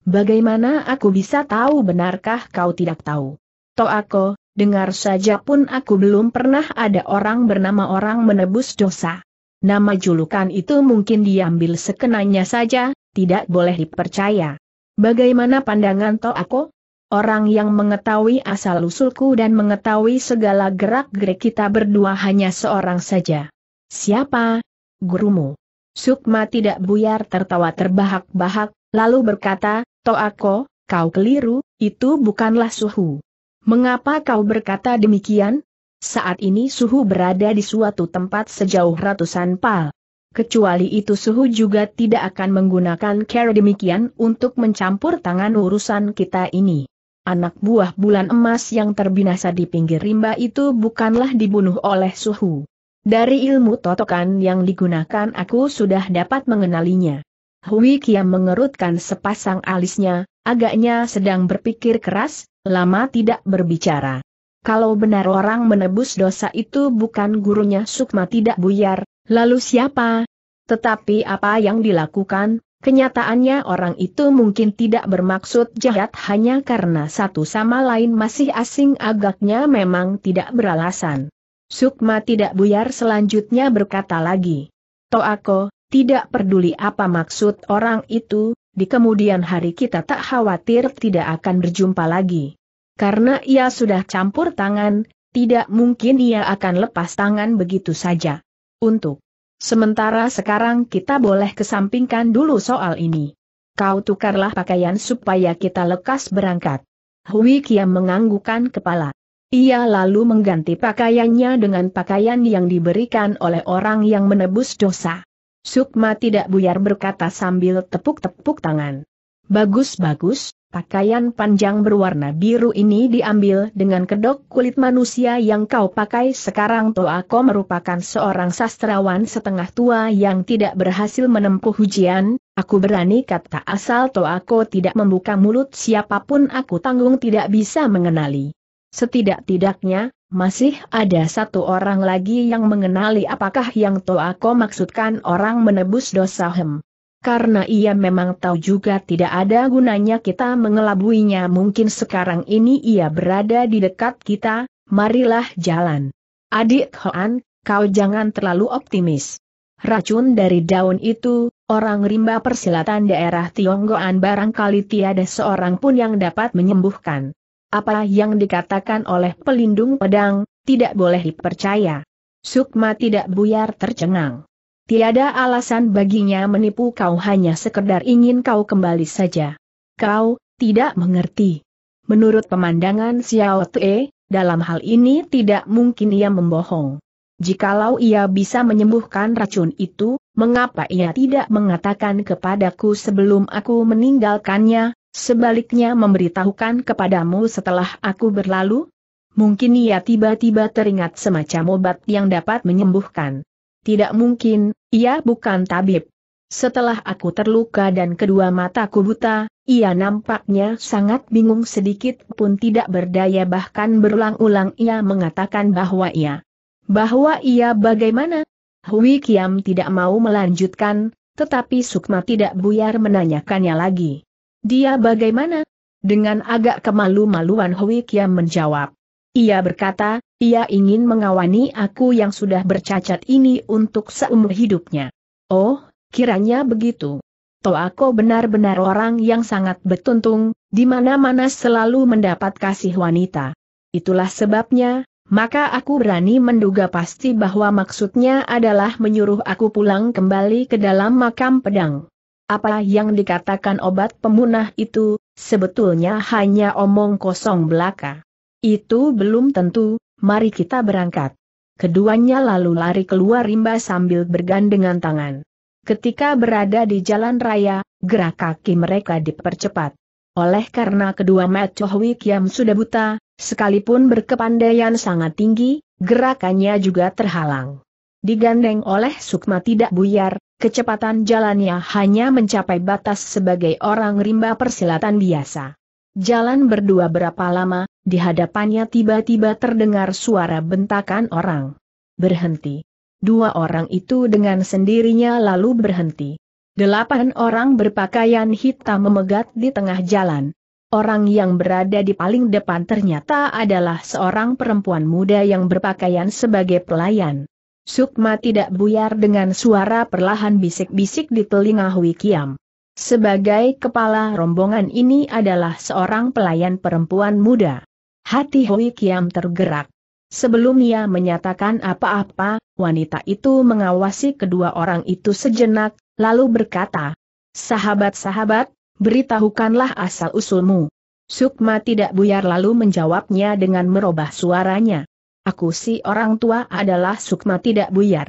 bagaimana aku bisa tahu benarkah kau tidak tahu? Toako, dengar saja pun aku belum pernah ada orang bernama orang menebus dosa. Nama julukan itu mungkin diambil sekenanya saja, tidak boleh dipercaya. Bagaimana pandangan aku? Orang yang mengetahui asal-usulku dan mengetahui segala gerak-gerik kita berdua hanya seorang saja. Siapa? Gurumu. Sukma tidak buyar tertawa terbahak-bahak, lalu berkata, Toako, kau keliru, itu bukanlah suhu. Mengapa kau berkata demikian? Saat ini suhu berada di suatu tempat sejauh ratusan pal kecuali itu suhu juga tidak akan menggunakan cara demikian untuk mencampur tangan urusan kita ini. Anak buah bulan emas yang terbinasa di pinggir rimba itu bukanlah dibunuh oleh suhu. Dari ilmu totokan yang digunakan aku sudah dapat mengenalinya. Hui Kiam mengerutkan sepasang alisnya, agaknya sedang berpikir keras, lama tidak berbicara. Kalau benar orang menebus dosa itu bukan gurunya Sukma tidak buyar, Lalu siapa? Tetapi apa yang dilakukan, kenyataannya orang itu mungkin tidak bermaksud jahat hanya karena satu sama lain masih asing agaknya memang tidak beralasan. Sukma tidak buyar selanjutnya berkata lagi. Toako, tidak peduli apa maksud orang itu, di kemudian hari kita tak khawatir tidak akan berjumpa lagi. Karena ia sudah campur tangan, tidak mungkin ia akan lepas tangan begitu saja. Untuk sementara sekarang kita boleh kesampingkan dulu soal ini. Kau tukarlah pakaian supaya kita lekas berangkat. Hui Kiam menganggukkan kepala. Ia lalu mengganti pakaiannya dengan pakaian yang diberikan oleh orang yang menebus dosa. Sukma tidak buyar berkata sambil tepuk-tepuk tangan. Bagus-bagus, Pakaian panjang berwarna biru ini diambil dengan kedok kulit manusia yang kau pakai sekarang Toako merupakan seorang sastrawan setengah tua yang tidak berhasil menempuh ujian, aku berani kata asal Toako tidak membuka mulut siapapun aku tanggung tidak bisa mengenali. Setidak-tidaknya, masih ada satu orang lagi yang mengenali apakah yang Toako maksudkan orang menebus dosa Hem karena ia memang tahu juga tidak ada gunanya kita mengelabuinya mungkin sekarang ini ia berada di dekat kita, marilah jalan. Adik Hoan, kau jangan terlalu optimis. Racun dari daun itu, orang rimba persilatan daerah Tionggoan barangkali tiada seorang pun yang dapat menyembuhkan. Apa yang dikatakan oleh pelindung pedang, tidak boleh dipercaya. Sukma tidak buyar tercengang. Tiada alasan baginya menipu kau hanya sekedar ingin kau kembali saja. Kau, tidak mengerti. Menurut pemandangan Xiao Tue, dalam hal ini tidak mungkin ia membohong. Jikalau ia bisa menyembuhkan racun itu, mengapa ia tidak mengatakan kepadaku sebelum aku meninggalkannya, sebaliknya memberitahukan kepadamu setelah aku berlalu? Mungkin ia tiba-tiba teringat semacam obat yang dapat menyembuhkan. Tidak mungkin, ia bukan tabib. Setelah aku terluka dan kedua mataku buta, ia nampaknya sangat bingung sedikit pun tidak berdaya bahkan berulang-ulang ia mengatakan bahwa ia. Bahwa ia bagaimana? Hui Kiam tidak mau melanjutkan, tetapi Sukma tidak buyar menanyakannya lagi. Dia bagaimana? Dengan agak kemalu-maluan Hui Kiam menjawab. Ia berkata, ia ingin mengawani aku yang sudah bercacat ini untuk seumur hidupnya. Oh, kiranya begitu. aku benar-benar orang yang sangat betuntung, di mana-mana selalu mendapat kasih wanita. Itulah sebabnya, maka aku berani menduga pasti bahwa maksudnya adalah menyuruh aku pulang kembali ke dalam makam pedang. Apa yang dikatakan obat pemunah itu, sebetulnya hanya omong kosong belaka. Itu belum tentu, mari kita berangkat. Keduanya lalu lari keluar rimba sambil bergandengan tangan. Ketika berada di jalan raya, gerak kaki mereka dipercepat. Oleh karena kedua Mat Chohui yang sudah buta, sekalipun berkepandaian sangat tinggi, gerakannya juga terhalang. Digandeng oleh Sukma tidak buyar, kecepatan jalannya hanya mencapai batas sebagai orang rimba persilatan biasa. Jalan berdua berapa lama, di hadapannya tiba-tiba terdengar suara bentakan orang. Berhenti. Dua orang itu dengan sendirinya lalu berhenti. Delapan orang berpakaian hitam memegat di tengah jalan. Orang yang berada di paling depan ternyata adalah seorang perempuan muda yang berpakaian sebagai pelayan. Sukma tidak buyar dengan suara perlahan bisik-bisik di telinga Hui Kiam. Sebagai kepala rombongan ini adalah seorang pelayan perempuan muda. Hati Hui Kiam tergerak. Sebelum ia menyatakan apa-apa, wanita itu mengawasi kedua orang itu sejenak, lalu berkata, Sahabat-sahabat, beritahukanlah asal-usulmu. Sukma tidak buyar lalu menjawabnya dengan merubah suaranya. Aku si orang tua adalah Sukma tidak buyar.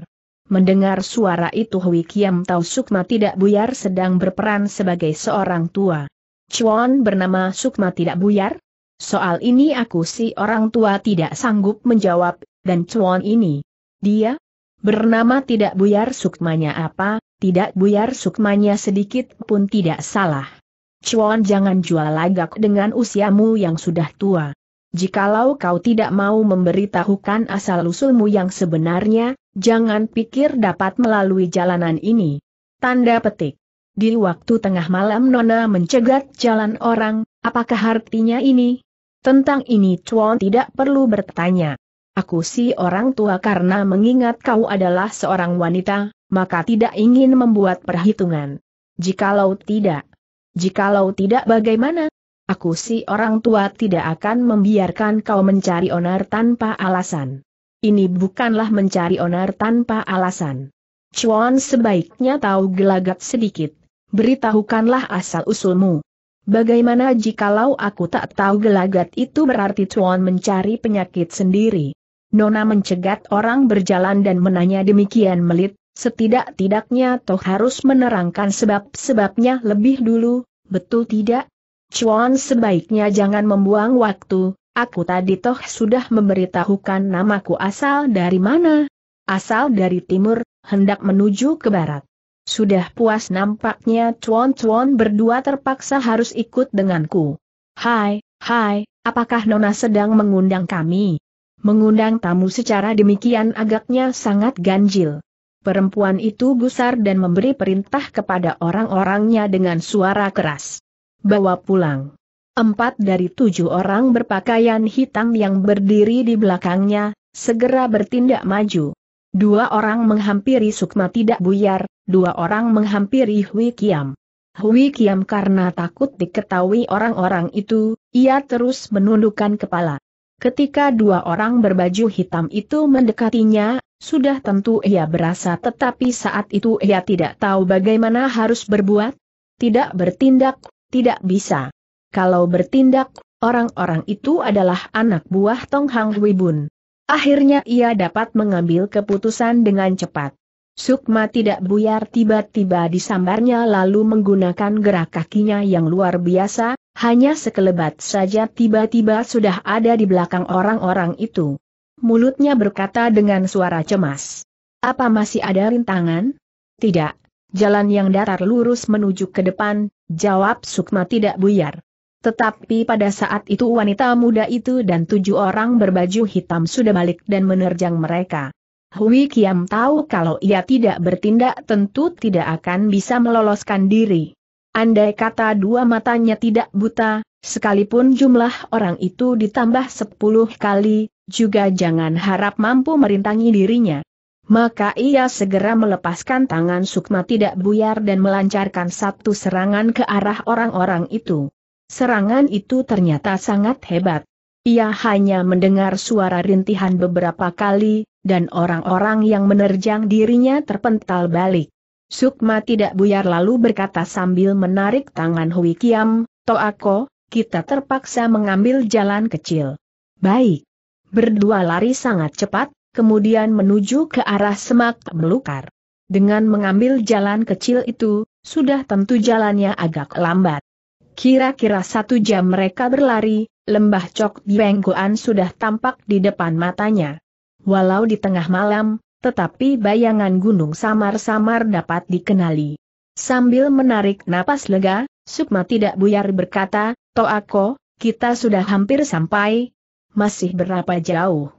Mendengar suara itu Hui Kiam Tau Sukma tidak buyar sedang berperan sebagai seorang tua. Chuan bernama Sukma tidak buyar? Soal ini aku si orang tua tidak sanggup menjawab, dan Chuan ini. Dia? Bernama tidak buyar Sukmanya apa, tidak buyar Sukmanya sedikit pun tidak salah. Chuan jangan jual lagak dengan usiamu yang sudah tua. Jikalau kau tidak mau memberitahukan asal-usulmu yang sebenarnya, Jangan pikir dapat melalui jalanan ini. Tanda petik. Di waktu tengah malam Nona mencegat jalan orang, apakah artinya ini? Tentang ini Chuan tidak perlu bertanya. Aku si orang tua karena mengingat kau adalah seorang wanita, maka tidak ingin membuat perhitungan. Jikalau tidak. Jikalau tidak bagaimana? Aku si orang tua tidak akan membiarkan kau mencari onar tanpa alasan. Ini bukanlah mencari onar tanpa alasan. Chuan sebaiknya tahu gelagat sedikit, beritahukanlah asal-usulmu. Bagaimana jikalau aku tak tahu gelagat itu berarti Chuan mencari penyakit sendiri. Nona mencegat orang berjalan dan menanya demikian melit, setidak-tidaknya toh harus menerangkan sebab-sebabnya lebih dulu, betul tidak? Chuan sebaiknya jangan membuang waktu, Aku tadi toh sudah memberitahukan namaku asal dari mana. Asal dari timur, hendak menuju ke barat. Sudah puas nampaknya Tuan-Tuan berdua terpaksa harus ikut denganku. Hai, hai, apakah Nona sedang mengundang kami? Mengundang tamu secara demikian agaknya sangat ganjil. Perempuan itu gusar dan memberi perintah kepada orang-orangnya dengan suara keras. Bawa pulang. Empat dari tujuh orang berpakaian hitam yang berdiri di belakangnya, segera bertindak maju. Dua orang menghampiri Sukma tidak buyar, dua orang menghampiri Hui Kiam. Hui Kiam karena takut diketahui orang-orang itu, ia terus menundukkan kepala. Ketika dua orang berbaju hitam itu mendekatinya, sudah tentu ia berasa tetapi saat itu ia tidak tahu bagaimana harus berbuat. Tidak bertindak, tidak bisa kalau bertindak, orang-orang itu adalah anak buah Tong Hang Hui Bun. Akhirnya ia dapat mengambil keputusan dengan cepat. Sukma tidak buyar tiba-tiba disambarnya lalu menggunakan gerak kakinya yang luar biasa, hanya sekelebat saja tiba-tiba sudah ada di belakang orang-orang itu. Mulutnya berkata dengan suara cemas. Apa masih ada rintangan? Tidak. Jalan yang datar lurus menuju ke depan, jawab Sukma tidak buyar. Tetapi pada saat itu wanita muda itu dan tujuh orang berbaju hitam sudah balik dan menerjang mereka. Hui Kiam tahu kalau ia tidak bertindak tentu tidak akan bisa meloloskan diri. Andai kata dua matanya tidak buta, sekalipun jumlah orang itu ditambah sepuluh kali, juga jangan harap mampu merintangi dirinya. Maka ia segera melepaskan tangan Sukma tidak buyar dan melancarkan satu serangan ke arah orang-orang itu. Serangan itu ternyata sangat hebat. Ia hanya mendengar suara rintihan beberapa kali, dan orang-orang yang menerjang dirinya terpental balik. Sukma tidak buyar lalu berkata sambil menarik tangan Hui Kiam, Toako, kita terpaksa mengambil jalan kecil. Baik. Berdua lari sangat cepat, kemudian menuju ke arah semak melukar. Dengan mengambil jalan kecil itu, sudah tentu jalannya agak lambat. Kira-kira satu jam mereka berlari, lembah Cok Dienggoan sudah tampak di depan matanya. Walau di tengah malam, tetapi bayangan gunung samar-samar dapat dikenali. Sambil menarik napas lega, Sukma tidak buyar berkata, Toako, kita sudah hampir sampai. Masih berapa jauh?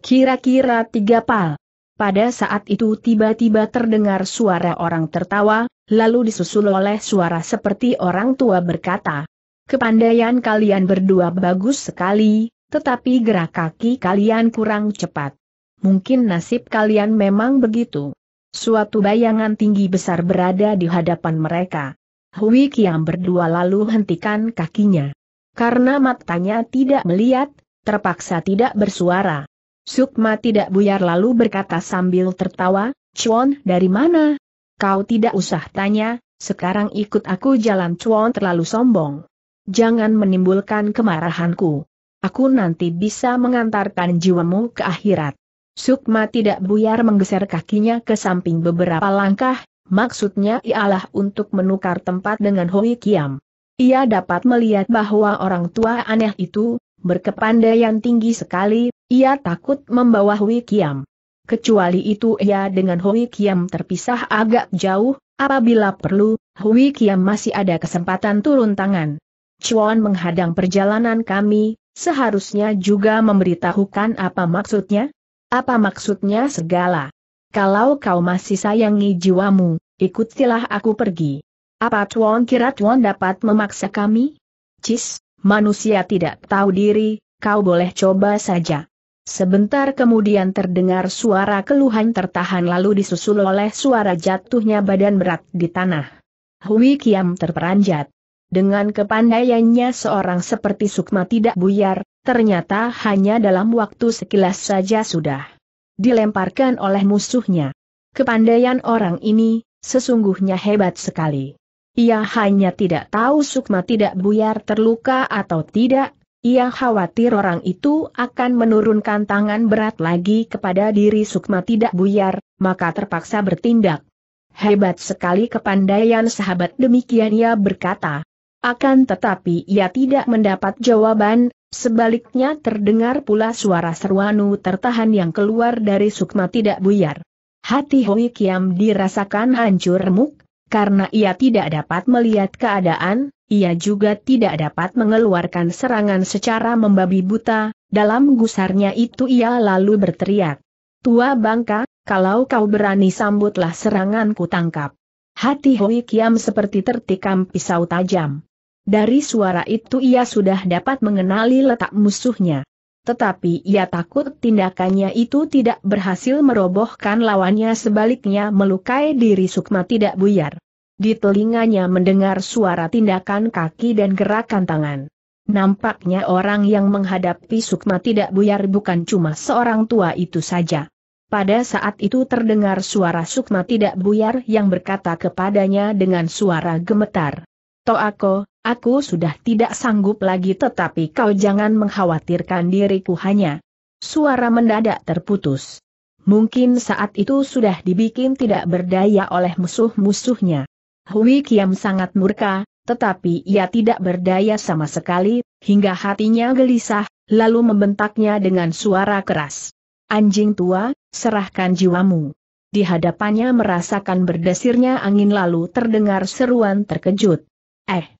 Kira-kira tiga pal. Pada saat itu tiba-tiba terdengar suara orang tertawa, lalu disusul oleh suara seperti orang tua berkata, Kepandaian kalian berdua bagus sekali, tetapi gerak kaki kalian kurang cepat. Mungkin nasib kalian memang begitu. Suatu bayangan tinggi besar berada di hadapan mereka. Hui Kiam berdua lalu hentikan kakinya. Karena matanya tidak melihat, terpaksa tidak bersuara. Sukma tidak buyar lalu berkata sambil tertawa, Cuan dari mana? Kau tidak usah tanya, sekarang ikut aku jalan cuan terlalu sombong. Jangan menimbulkan kemarahanku. Aku nanti bisa mengantarkan jiwamu ke akhirat. Sukma tidak buyar menggeser kakinya ke samping beberapa langkah, maksudnya ialah untuk menukar tempat dengan Hoi Kiam. Ia dapat melihat bahwa orang tua aneh itu, berkepandaian tinggi sekali, ia takut membawa Hoi Kiam. Kecuali itu ia ya, dengan Hui Kiam terpisah agak jauh, apabila perlu, Hui Kiam masih ada kesempatan turun tangan. Chuan menghadang perjalanan kami, seharusnya juga memberitahukan apa maksudnya? Apa maksudnya segala? Kalau kau masih sayangi jiwamu, ikutilah aku pergi. Apa Chuan kira Chuan dapat memaksa kami? Cis, manusia tidak tahu diri, kau boleh coba saja. Sebentar kemudian terdengar suara keluhan tertahan lalu disusul oleh suara jatuhnya badan berat di tanah. Hui Kiam terperanjat. Dengan kepandaiannya seorang seperti Sukma tidak buyar, ternyata hanya dalam waktu sekilas saja sudah dilemparkan oleh musuhnya. Kepandaian orang ini, sesungguhnya hebat sekali. Ia hanya tidak tahu Sukma tidak buyar terluka atau tidak, ia khawatir orang itu akan menurunkan tangan berat lagi kepada diri Sukma tidak buyar, maka terpaksa bertindak. Hebat sekali kepandaian sahabat demikian ia berkata. Akan tetapi ia tidak mendapat jawaban, sebaliknya terdengar pula suara serwanu tertahan yang keluar dari Sukma tidak buyar. Hati Hoi Kiam dirasakan hancur remuk, karena ia tidak dapat melihat keadaan, ia juga tidak dapat mengeluarkan serangan secara membabi buta, dalam gusarnya itu ia lalu berteriak. Tua bangka, kalau kau berani sambutlah seranganku tangkap. Hati Hoi Kiam seperti tertikam pisau tajam. Dari suara itu ia sudah dapat mengenali letak musuhnya. Tetapi ia takut tindakannya itu tidak berhasil merobohkan lawannya sebaliknya melukai diri Sukma tidak buyar. Di telinganya mendengar suara tindakan kaki dan gerakan tangan. Nampaknya orang yang menghadapi Sukma tidak buyar bukan cuma seorang tua itu saja. Pada saat itu terdengar suara Sukma tidak buyar yang berkata kepadanya dengan suara gemetar. Toako, Aku sudah tidak sanggup lagi tetapi kau jangan mengkhawatirkan diriku hanya. Suara mendadak terputus. Mungkin saat itu sudah dibikin tidak berdaya oleh musuh-musuhnya. Hui Kiam sangat murka, tetapi ia tidak berdaya sama sekali, hingga hatinya gelisah, lalu membentaknya dengan suara keras. Anjing tua, serahkan jiwamu. Di hadapannya merasakan berdesirnya angin lalu terdengar seruan terkejut. Eh!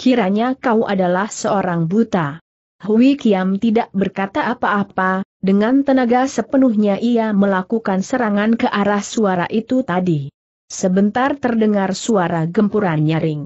kiranya kau adalah seorang buta. Hui Kiam tidak berkata apa-apa, dengan tenaga sepenuhnya ia melakukan serangan ke arah suara itu tadi. Sebentar terdengar suara gempuran nyaring.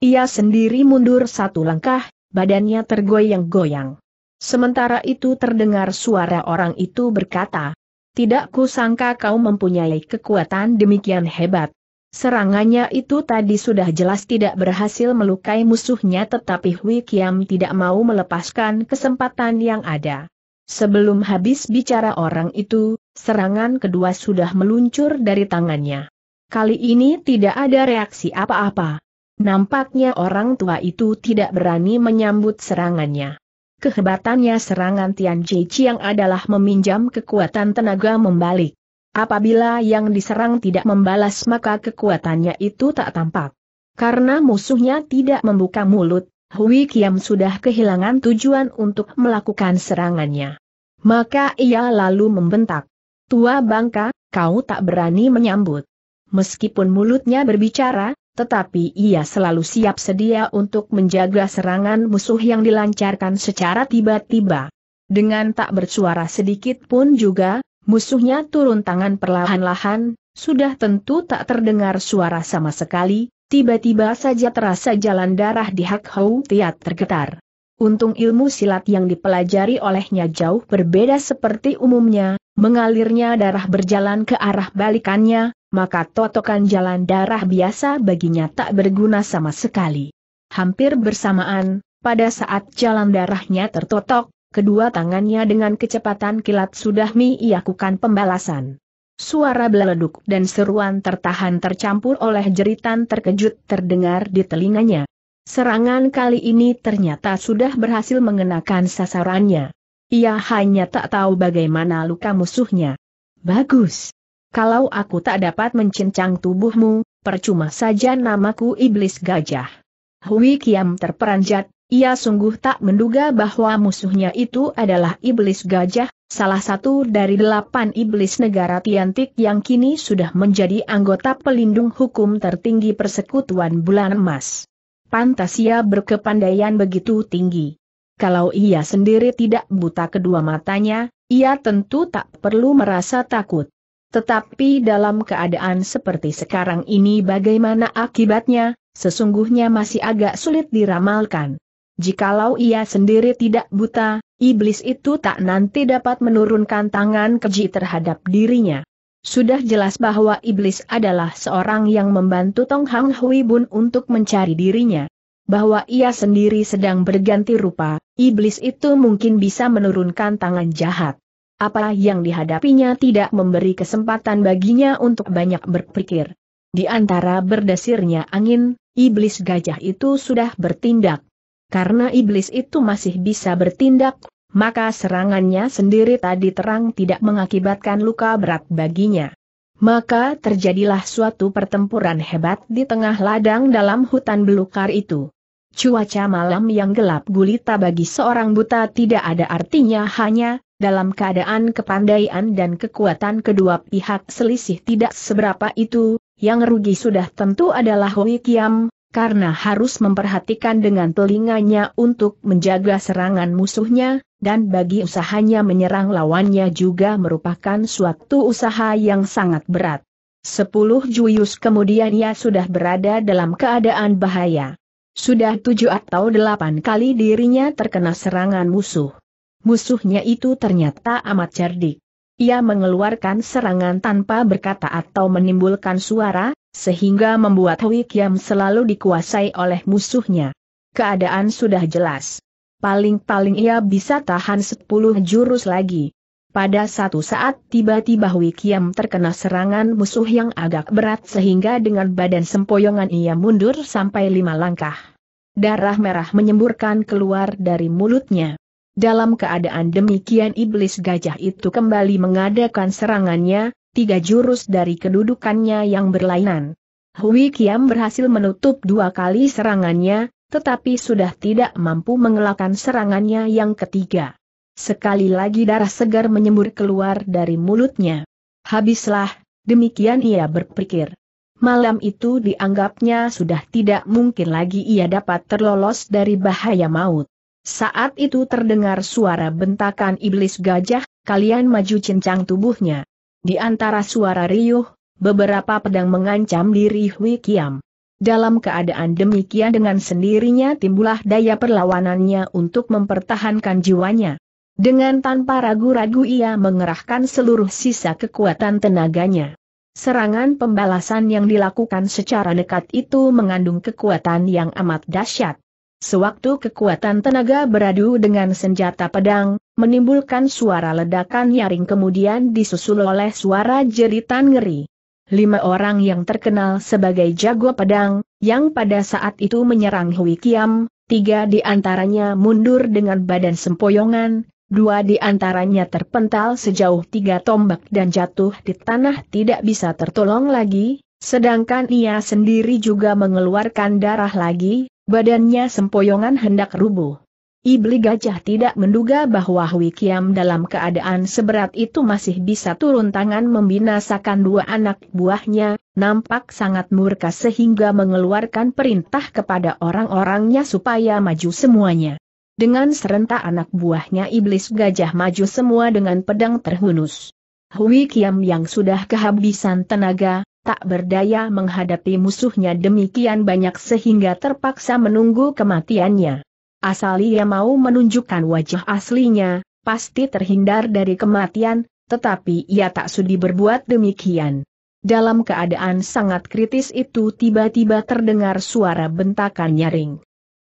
Ia sendiri mundur satu langkah, badannya tergoyang-goyang. Sementara itu terdengar suara orang itu berkata, Tidak kusangka kau mempunyai kekuatan demikian hebat. Serangannya itu tadi sudah jelas tidak berhasil melukai musuhnya tetapi Hui Kiam tidak mau melepaskan kesempatan yang ada. Sebelum habis bicara orang itu, serangan kedua sudah meluncur dari tangannya. Kali ini tidak ada reaksi apa-apa. Nampaknya orang tua itu tidak berani menyambut serangannya. Kehebatannya serangan Tian Jiechi yang adalah meminjam kekuatan tenaga membalik. Apabila yang diserang tidak membalas maka kekuatannya itu tak tampak. Karena musuhnya tidak membuka mulut, Hui Kiam sudah kehilangan tujuan untuk melakukan serangannya. Maka ia lalu membentak. Tua bangka, kau tak berani menyambut. Meskipun mulutnya berbicara, tetapi ia selalu siap sedia untuk menjaga serangan musuh yang dilancarkan secara tiba-tiba. Dengan tak bersuara sedikit pun juga, Musuhnya turun tangan perlahan-lahan, sudah tentu tak terdengar suara sama sekali, tiba-tiba saja terasa jalan darah di Hak Hou Tiat tergetar. Untung ilmu silat yang dipelajari olehnya jauh berbeda seperti umumnya, mengalirnya darah berjalan ke arah balikannya, maka totokan jalan darah biasa baginya tak berguna sama sekali. Hampir bersamaan, pada saat jalan darahnya tertotok, kedua tangannya dengan kecepatan kilat sudah miyakukan pembalasan. Suara beleduk dan seruan tertahan tercampur oleh jeritan terkejut terdengar di telinganya. Serangan kali ini ternyata sudah berhasil mengenakan sasarannya. Ia hanya tak tahu bagaimana luka musuhnya. Bagus. Kalau aku tak dapat mencincang tubuhmu, percuma saja namaku Iblis Gajah. Hui Kiam terperanjat, ia sungguh tak menduga bahwa musuhnya itu adalah iblis gajah, salah satu dari delapan iblis negara Tiantik yang kini sudah menjadi anggota pelindung hukum tertinggi persekutuan bulan emas. Pantas ia berkepandaian begitu tinggi. Kalau ia sendiri tidak buta kedua matanya, ia tentu tak perlu merasa takut. Tetapi dalam keadaan seperti sekarang ini bagaimana akibatnya, sesungguhnya masih agak sulit diramalkan. Jikalau ia sendiri tidak buta, iblis itu tak nanti dapat menurunkan tangan keji terhadap dirinya. Sudah jelas bahwa iblis adalah seorang yang membantu Tong Hang Hui Bun untuk mencari dirinya. Bahwa ia sendiri sedang berganti rupa, iblis itu mungkin bisa menurunkan tangan jahat. Apa yang dihadapinya tidak memberi kesempatan baginya untuk banyak berpikir. Di antara berdesirnya angin, iblis gajah itu sudah bertindak karena iblis itu masih bisa bertindak, maka serangannya sendiri tadi terang tidak mengakibatkan luka berat baginya. Maka terjadilah suatu pertempuran hebat di tengah ladang dalam hutan belukar itu. Cuaca malam yang gelap gulita bagi seorang buta tidak ada artinya hanya, dalam keadaan kepandaian dan kekuatan kedua pihak selisih tidak seberapa itu, yang rugi sudah tentu adalah Hui Kiam, karena harus memperhatikan dengan telinganya untuk menjaga serangan musuhnya, dan bagi usahanya menyerang lawannya juga merupakan suatu usaha yang sangat berat. Sepuluh juyus kemudian ia sudah berada dalam keadaan bahaya. Sudah tujuh atau delapan kali dirinya terkena serangan musuh. Musuhnya itu ternyata amat cerdik. Ia mengeluarkan serangan tanpa berkata atau menimbulkan suara, sehingga membuat Hui Kiam selalu dikuasai oleh musuhnya. Keadaan sudah jelas. Paling-paling ia bisa tahan sepuluh jurus lagi. Pada satu saat tiba-tiba Hui Kiam terkena serangan musuh yang agak berat sehingga dengan badan sempoyongan ia mundur sampai lima langkah. Darah merah menyemburkan keluar dari mulutnya. Dalam keadaan demikian iblis gajah itu kembali mengadakan serangannya, tiga jurus dari kedudukannya yang berlainan. Hui Kiam berhasil menutup dua kali serangannya, tetapi sudah tidak mampu mengelakkan serangannya yang ketiga. Sekali lagi darah segar menyembur keluar dari mulutnya. Habislah, demikian ia berpikir. Malam itu dianggapnya sudah tidak mungkin lagi ia dapat terlolos dari bahaya maut. Saat itu terdengar suara bentakan iblis gajah, kalian maju cincang tubuhnya. Di antara suara riuh, beberapa pedang mengancam diri Hui Kiam. Dalam keadaan demikian dengan sendirinya timbullah daya perlawanannya untuk mempertahankan jiwanya. Dengan tanpa ragu-ragu ia mengerahkan seluruh sisa kekuatan tenaganya. Serangan pembalasan yang dilakukan secara dekat itu mengandung kekuatan yang amat dahsyat. Sewaktu kekuatan tenaga beradu dengan senjata pedang, menimbulkan suara ledakan nyaring kemudian disusul oleh suara jeritan ngeri. Lima orang yang terkenal sebagai jago pedang, yang pada saat itu menyerang Hui Kiam, tiga di antaranya mundur dengan badan sempoyongan, dua di antaranya terpental sejauh tiga tombak dan jatuh di tanah tidak bisa tertolong lagi, sedangkan ia sendiri juga mengeluarkan darah lagi, Badannya sempoyongan hendak rubuh. Ibli gajah tidak menduga bahwa Hui Kiam dalam keadaan seberat itu masih bisa turun tangan membinasakan dua anak buahnya, nampak sangat murka sehingga mengeluarkan perintah kepada orang-orangnya supaya maju semuanya. Dengan serentak anak buahnya iblis gajah maju semua dengan pedang terhunus. Hui Kiam yang sudah kehabisan tenaga, tak berdaya menghadapi musuhnya demikian banyak sehingga terpaksa menunggu kematiannya. Asal ia mau menunjukkan wajah aslinya, pasti terhindar dari kematian, tetapi ia tak sudi berbuat demikian. Dalam keadaan sangat kritis itu tiba-tiba terdengar suara bentakan nyaring.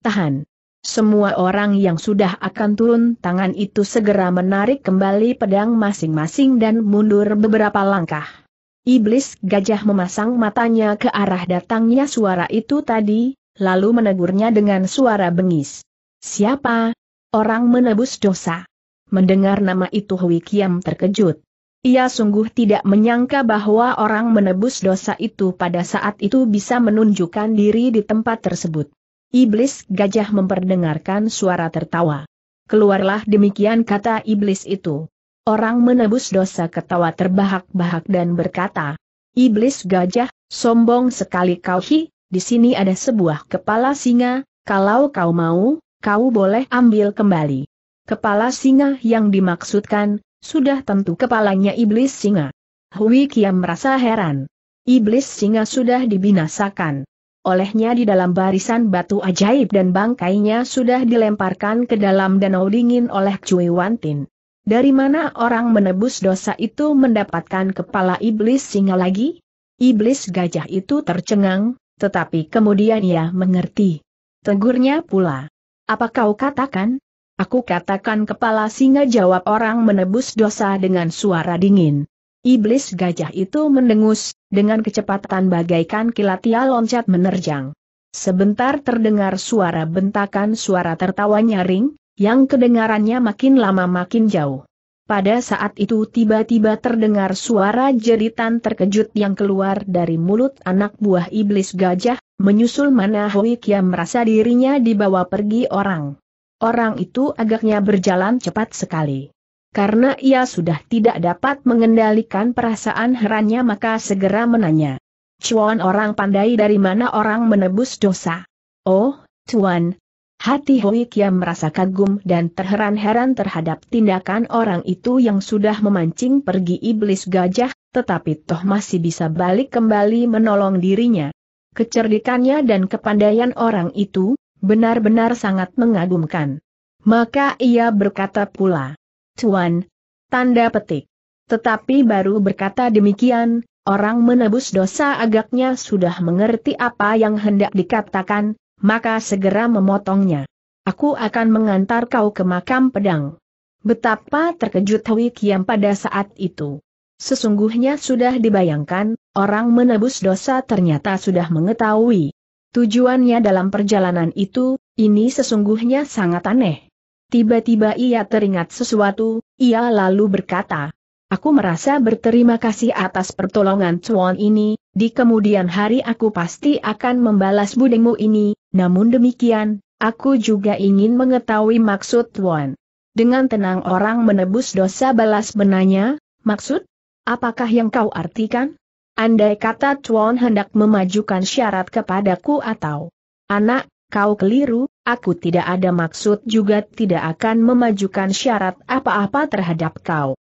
Tahan. Semua orang yang sudah akan turun tangan itu segera menarik kembali pedang masing-masing dan mundur beberapa langkah. Iblis gajah memasang matanya ke arah datangnya suara itu tadi, lalu menegurnya dengan suara bengis. Siapa? Orang menebus dosa. Mendengar nama itu Hui Kiam terkejut. Ia sungguh tidak menyangka bahwa orang menebus dosa itu pada saat itu bisa menunjukkan diri di tempat tersebut. Iblis gajah memperdengarkan suara tertawa. Keluarlah demikian kata iblis itu. Orang menebus dosa ketawa terbahak-bahak dan berkata, Iblis gajah, sombong sekali kau hi, di sini ada sebuah kepala singa, kalau kau mau, kau boleh ambil kembali. Kepala singa yang dimaksudkan, sudah tentu kepalanya iblis singa. Hui Kiam merasa heran. Iblis singa sudah dibinasakan. Olehnya di dalam barisan batu ajaib dan bangkainya sudah dilemparkan ke dalam danau dingin oleh Cui Wantin. Dari mana orang menebus dosa itu mendapatkan kepala iblis singa lagi? Iblis gajah itu tercengang, tetapi kemudian ia mengerti. Tegurnya pula. Apa kau katakan? Aku katakan kepala singa jawab orang menebus dosa dengan suara dingin. Iblis gajah itu mendengus, dengan kecepatan bagaikan kilat ia loncat menerjang. Sebentar terdengar suara bentakan suara tertawa nyaring, yang kedengarannya makin lama makin jauh. Pada saat itu tiba-tiba terdengar suara jeritan terkejut yang keluar dari mulut anak buah iblis gajah, menyusul mana Hui merasa dirinya dibawa pergi orang. Orang itu agaknya berjalan cepat sekali. Karena ia sudah tidak dapat mengendalikan perasaan herannya maka segera menanya. Cuan orang pandai dari mana orang menebus dosa? Oh, Tuan, Hati Hui Kiam merasa kagum dan terheran-heran terhadap tindakan orang itu yang sudah memancing pergi iblis gajah, tetapi toh masih bisa balik kembali menolong dirinya. Kecerdikannya dan kepandaian orang itu, benar-benar sangat mengagumkan. Maka ia berkata pula, Tuan, tanda petik. Tetapi baru berkata demikian, orang menebus dosa agaknya sudah mengerti apa yang hendak dikatakan, maka segera memotongnya. Aku akan mengantar kau ke makam pedang. Betapa terkejut Hui Kiam pada saat itu. Sesungguhnya sudah dibayangkan, orang menebus dosa ternyata sudah mengetahui. Tujuannya dalam perjalanan itu, ini sesungguhnya sangat aneh. Tiba-tiba ia teringat sesuatu, ia lalu berkata, Aku merasa berterima kasih atas pertolongan Chuan ini, di kemudian hari aku pasti akan membalas budengmu ini, namun demikian, aku juga ingin mengetahui maksud Tuan. Dengan tenang orang menebus dosa balas benanya, maksud? Apakah yang kau artikan? Andai kata Tuan hendak memajukan syarat kepadaku atau Anak, kau keliru, aku tidak ada maksud juga tidak akan memajukan syarat apa-apa terhadap kau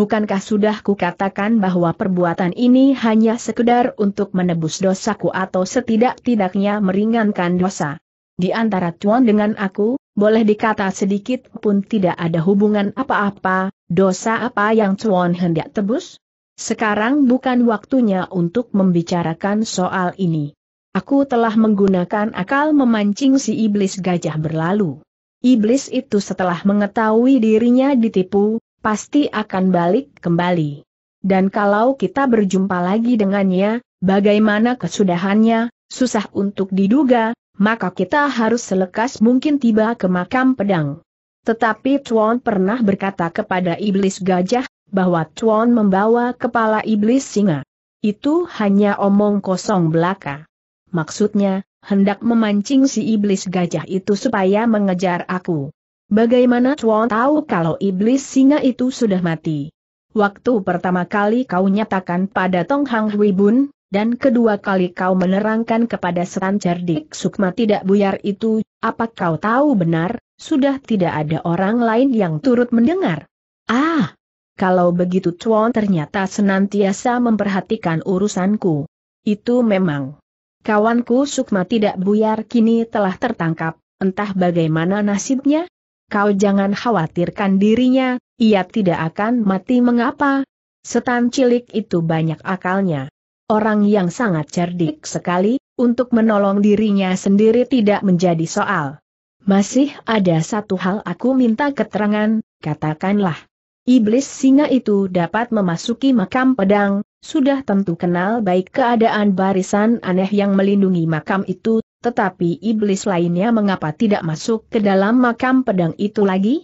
bukankah sudah kukatakan bahwa perbuatan ini hanya sekedar untuk menebus dosaku atau setidak-tidaknya meringankan dosa? Di antara Tuan dengan aku, boleh dikata sedikit pun tidak ada hubungan apa-apa, dosa apa yang Tuan hendak tebus? Sekarang bukan waktunya untuk membicarakan soal ini. Aku telah menggunakan akal memancing si iblis gajah berlalu. Iblis itu setelah mengetahui dirinya ditipu, pasti akan balik kembali. Dan kalau kita berjumpa lagi dengannya, bagaimana kesudahannya, susah untuk diduga, maka kita harus selekas mungkin tiba ke makam pedang. Tetapi Tuan pernah berkata kepada iblis gajah, bahwa Tuan membawa kepala iblis singa. Itu hanya omong kosong belaka. Maksudnya, hendak memancing si iblis gajah itu supaya mengejar aku. Bagaimana Chuan tahu kalau iblis singa itu sudah mati? Waktu pertama kali kau nyatakan pada Tong Hang Hui Bun, dan kedua kali kau menerangkan kepada Seran cerdik Sukma tidak buyar itu, apa kau tahu benar, sudah tidak ada orang lain yang turut mendengar? Ah! Kalau begitu Chuan ternyata senantiasa memperhatikan urusanku. Itu memang. Kawanku Sukma tidak buyar kini telah tertangkap, entah bagaimana nasibnya, Kau jangan khawatirkan dirinya, ia tidak akan mati mengapa? Setan cilik itu banyak akalnya. Orang yang sangat cerdik sekali, untuk menolong dirinya sendiri tidak menjadi soal. Masih ada satu hal aku minta keterangan, katakanlah. Iblis singa itu dapat memasuki makam pedang, sudah tentu kenal baik keadaan barisan aneh yang melindungi makam itu, tetapi iblis lainnya mengapa tidak masuk ke dalam makam pedang itu lagi?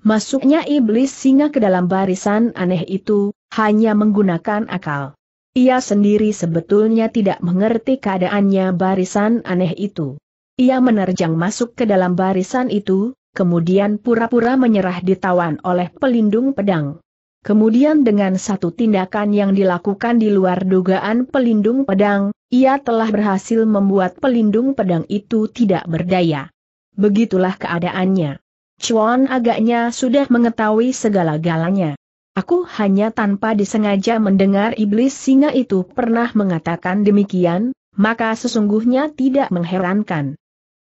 Masuknya iblis singa ke dalam barisan aneh itu, hanya menggunakan akal. Ia sendiri sebetulnya tidak mengerti keadaannya barisan aneh itu. Ia menerjang masuk ke dalam barisan itu, kemudian pura-pura menyerah ditawan oleh pelindung pedang. Kemudian dengan satu tindakan yang dilakukan di luar dugaan pelindung pedang, ia telah berhasil membuat pelindung pedang itu tidak berdaya. Begitulah keadaannya. Chuan agaknya sudah mengetahui segala-galanya. Aku hanya tanpa disengaja mendengar iblis singa itu pernah mengatakan demikian, maka sesungguhnya tidak mengherankan.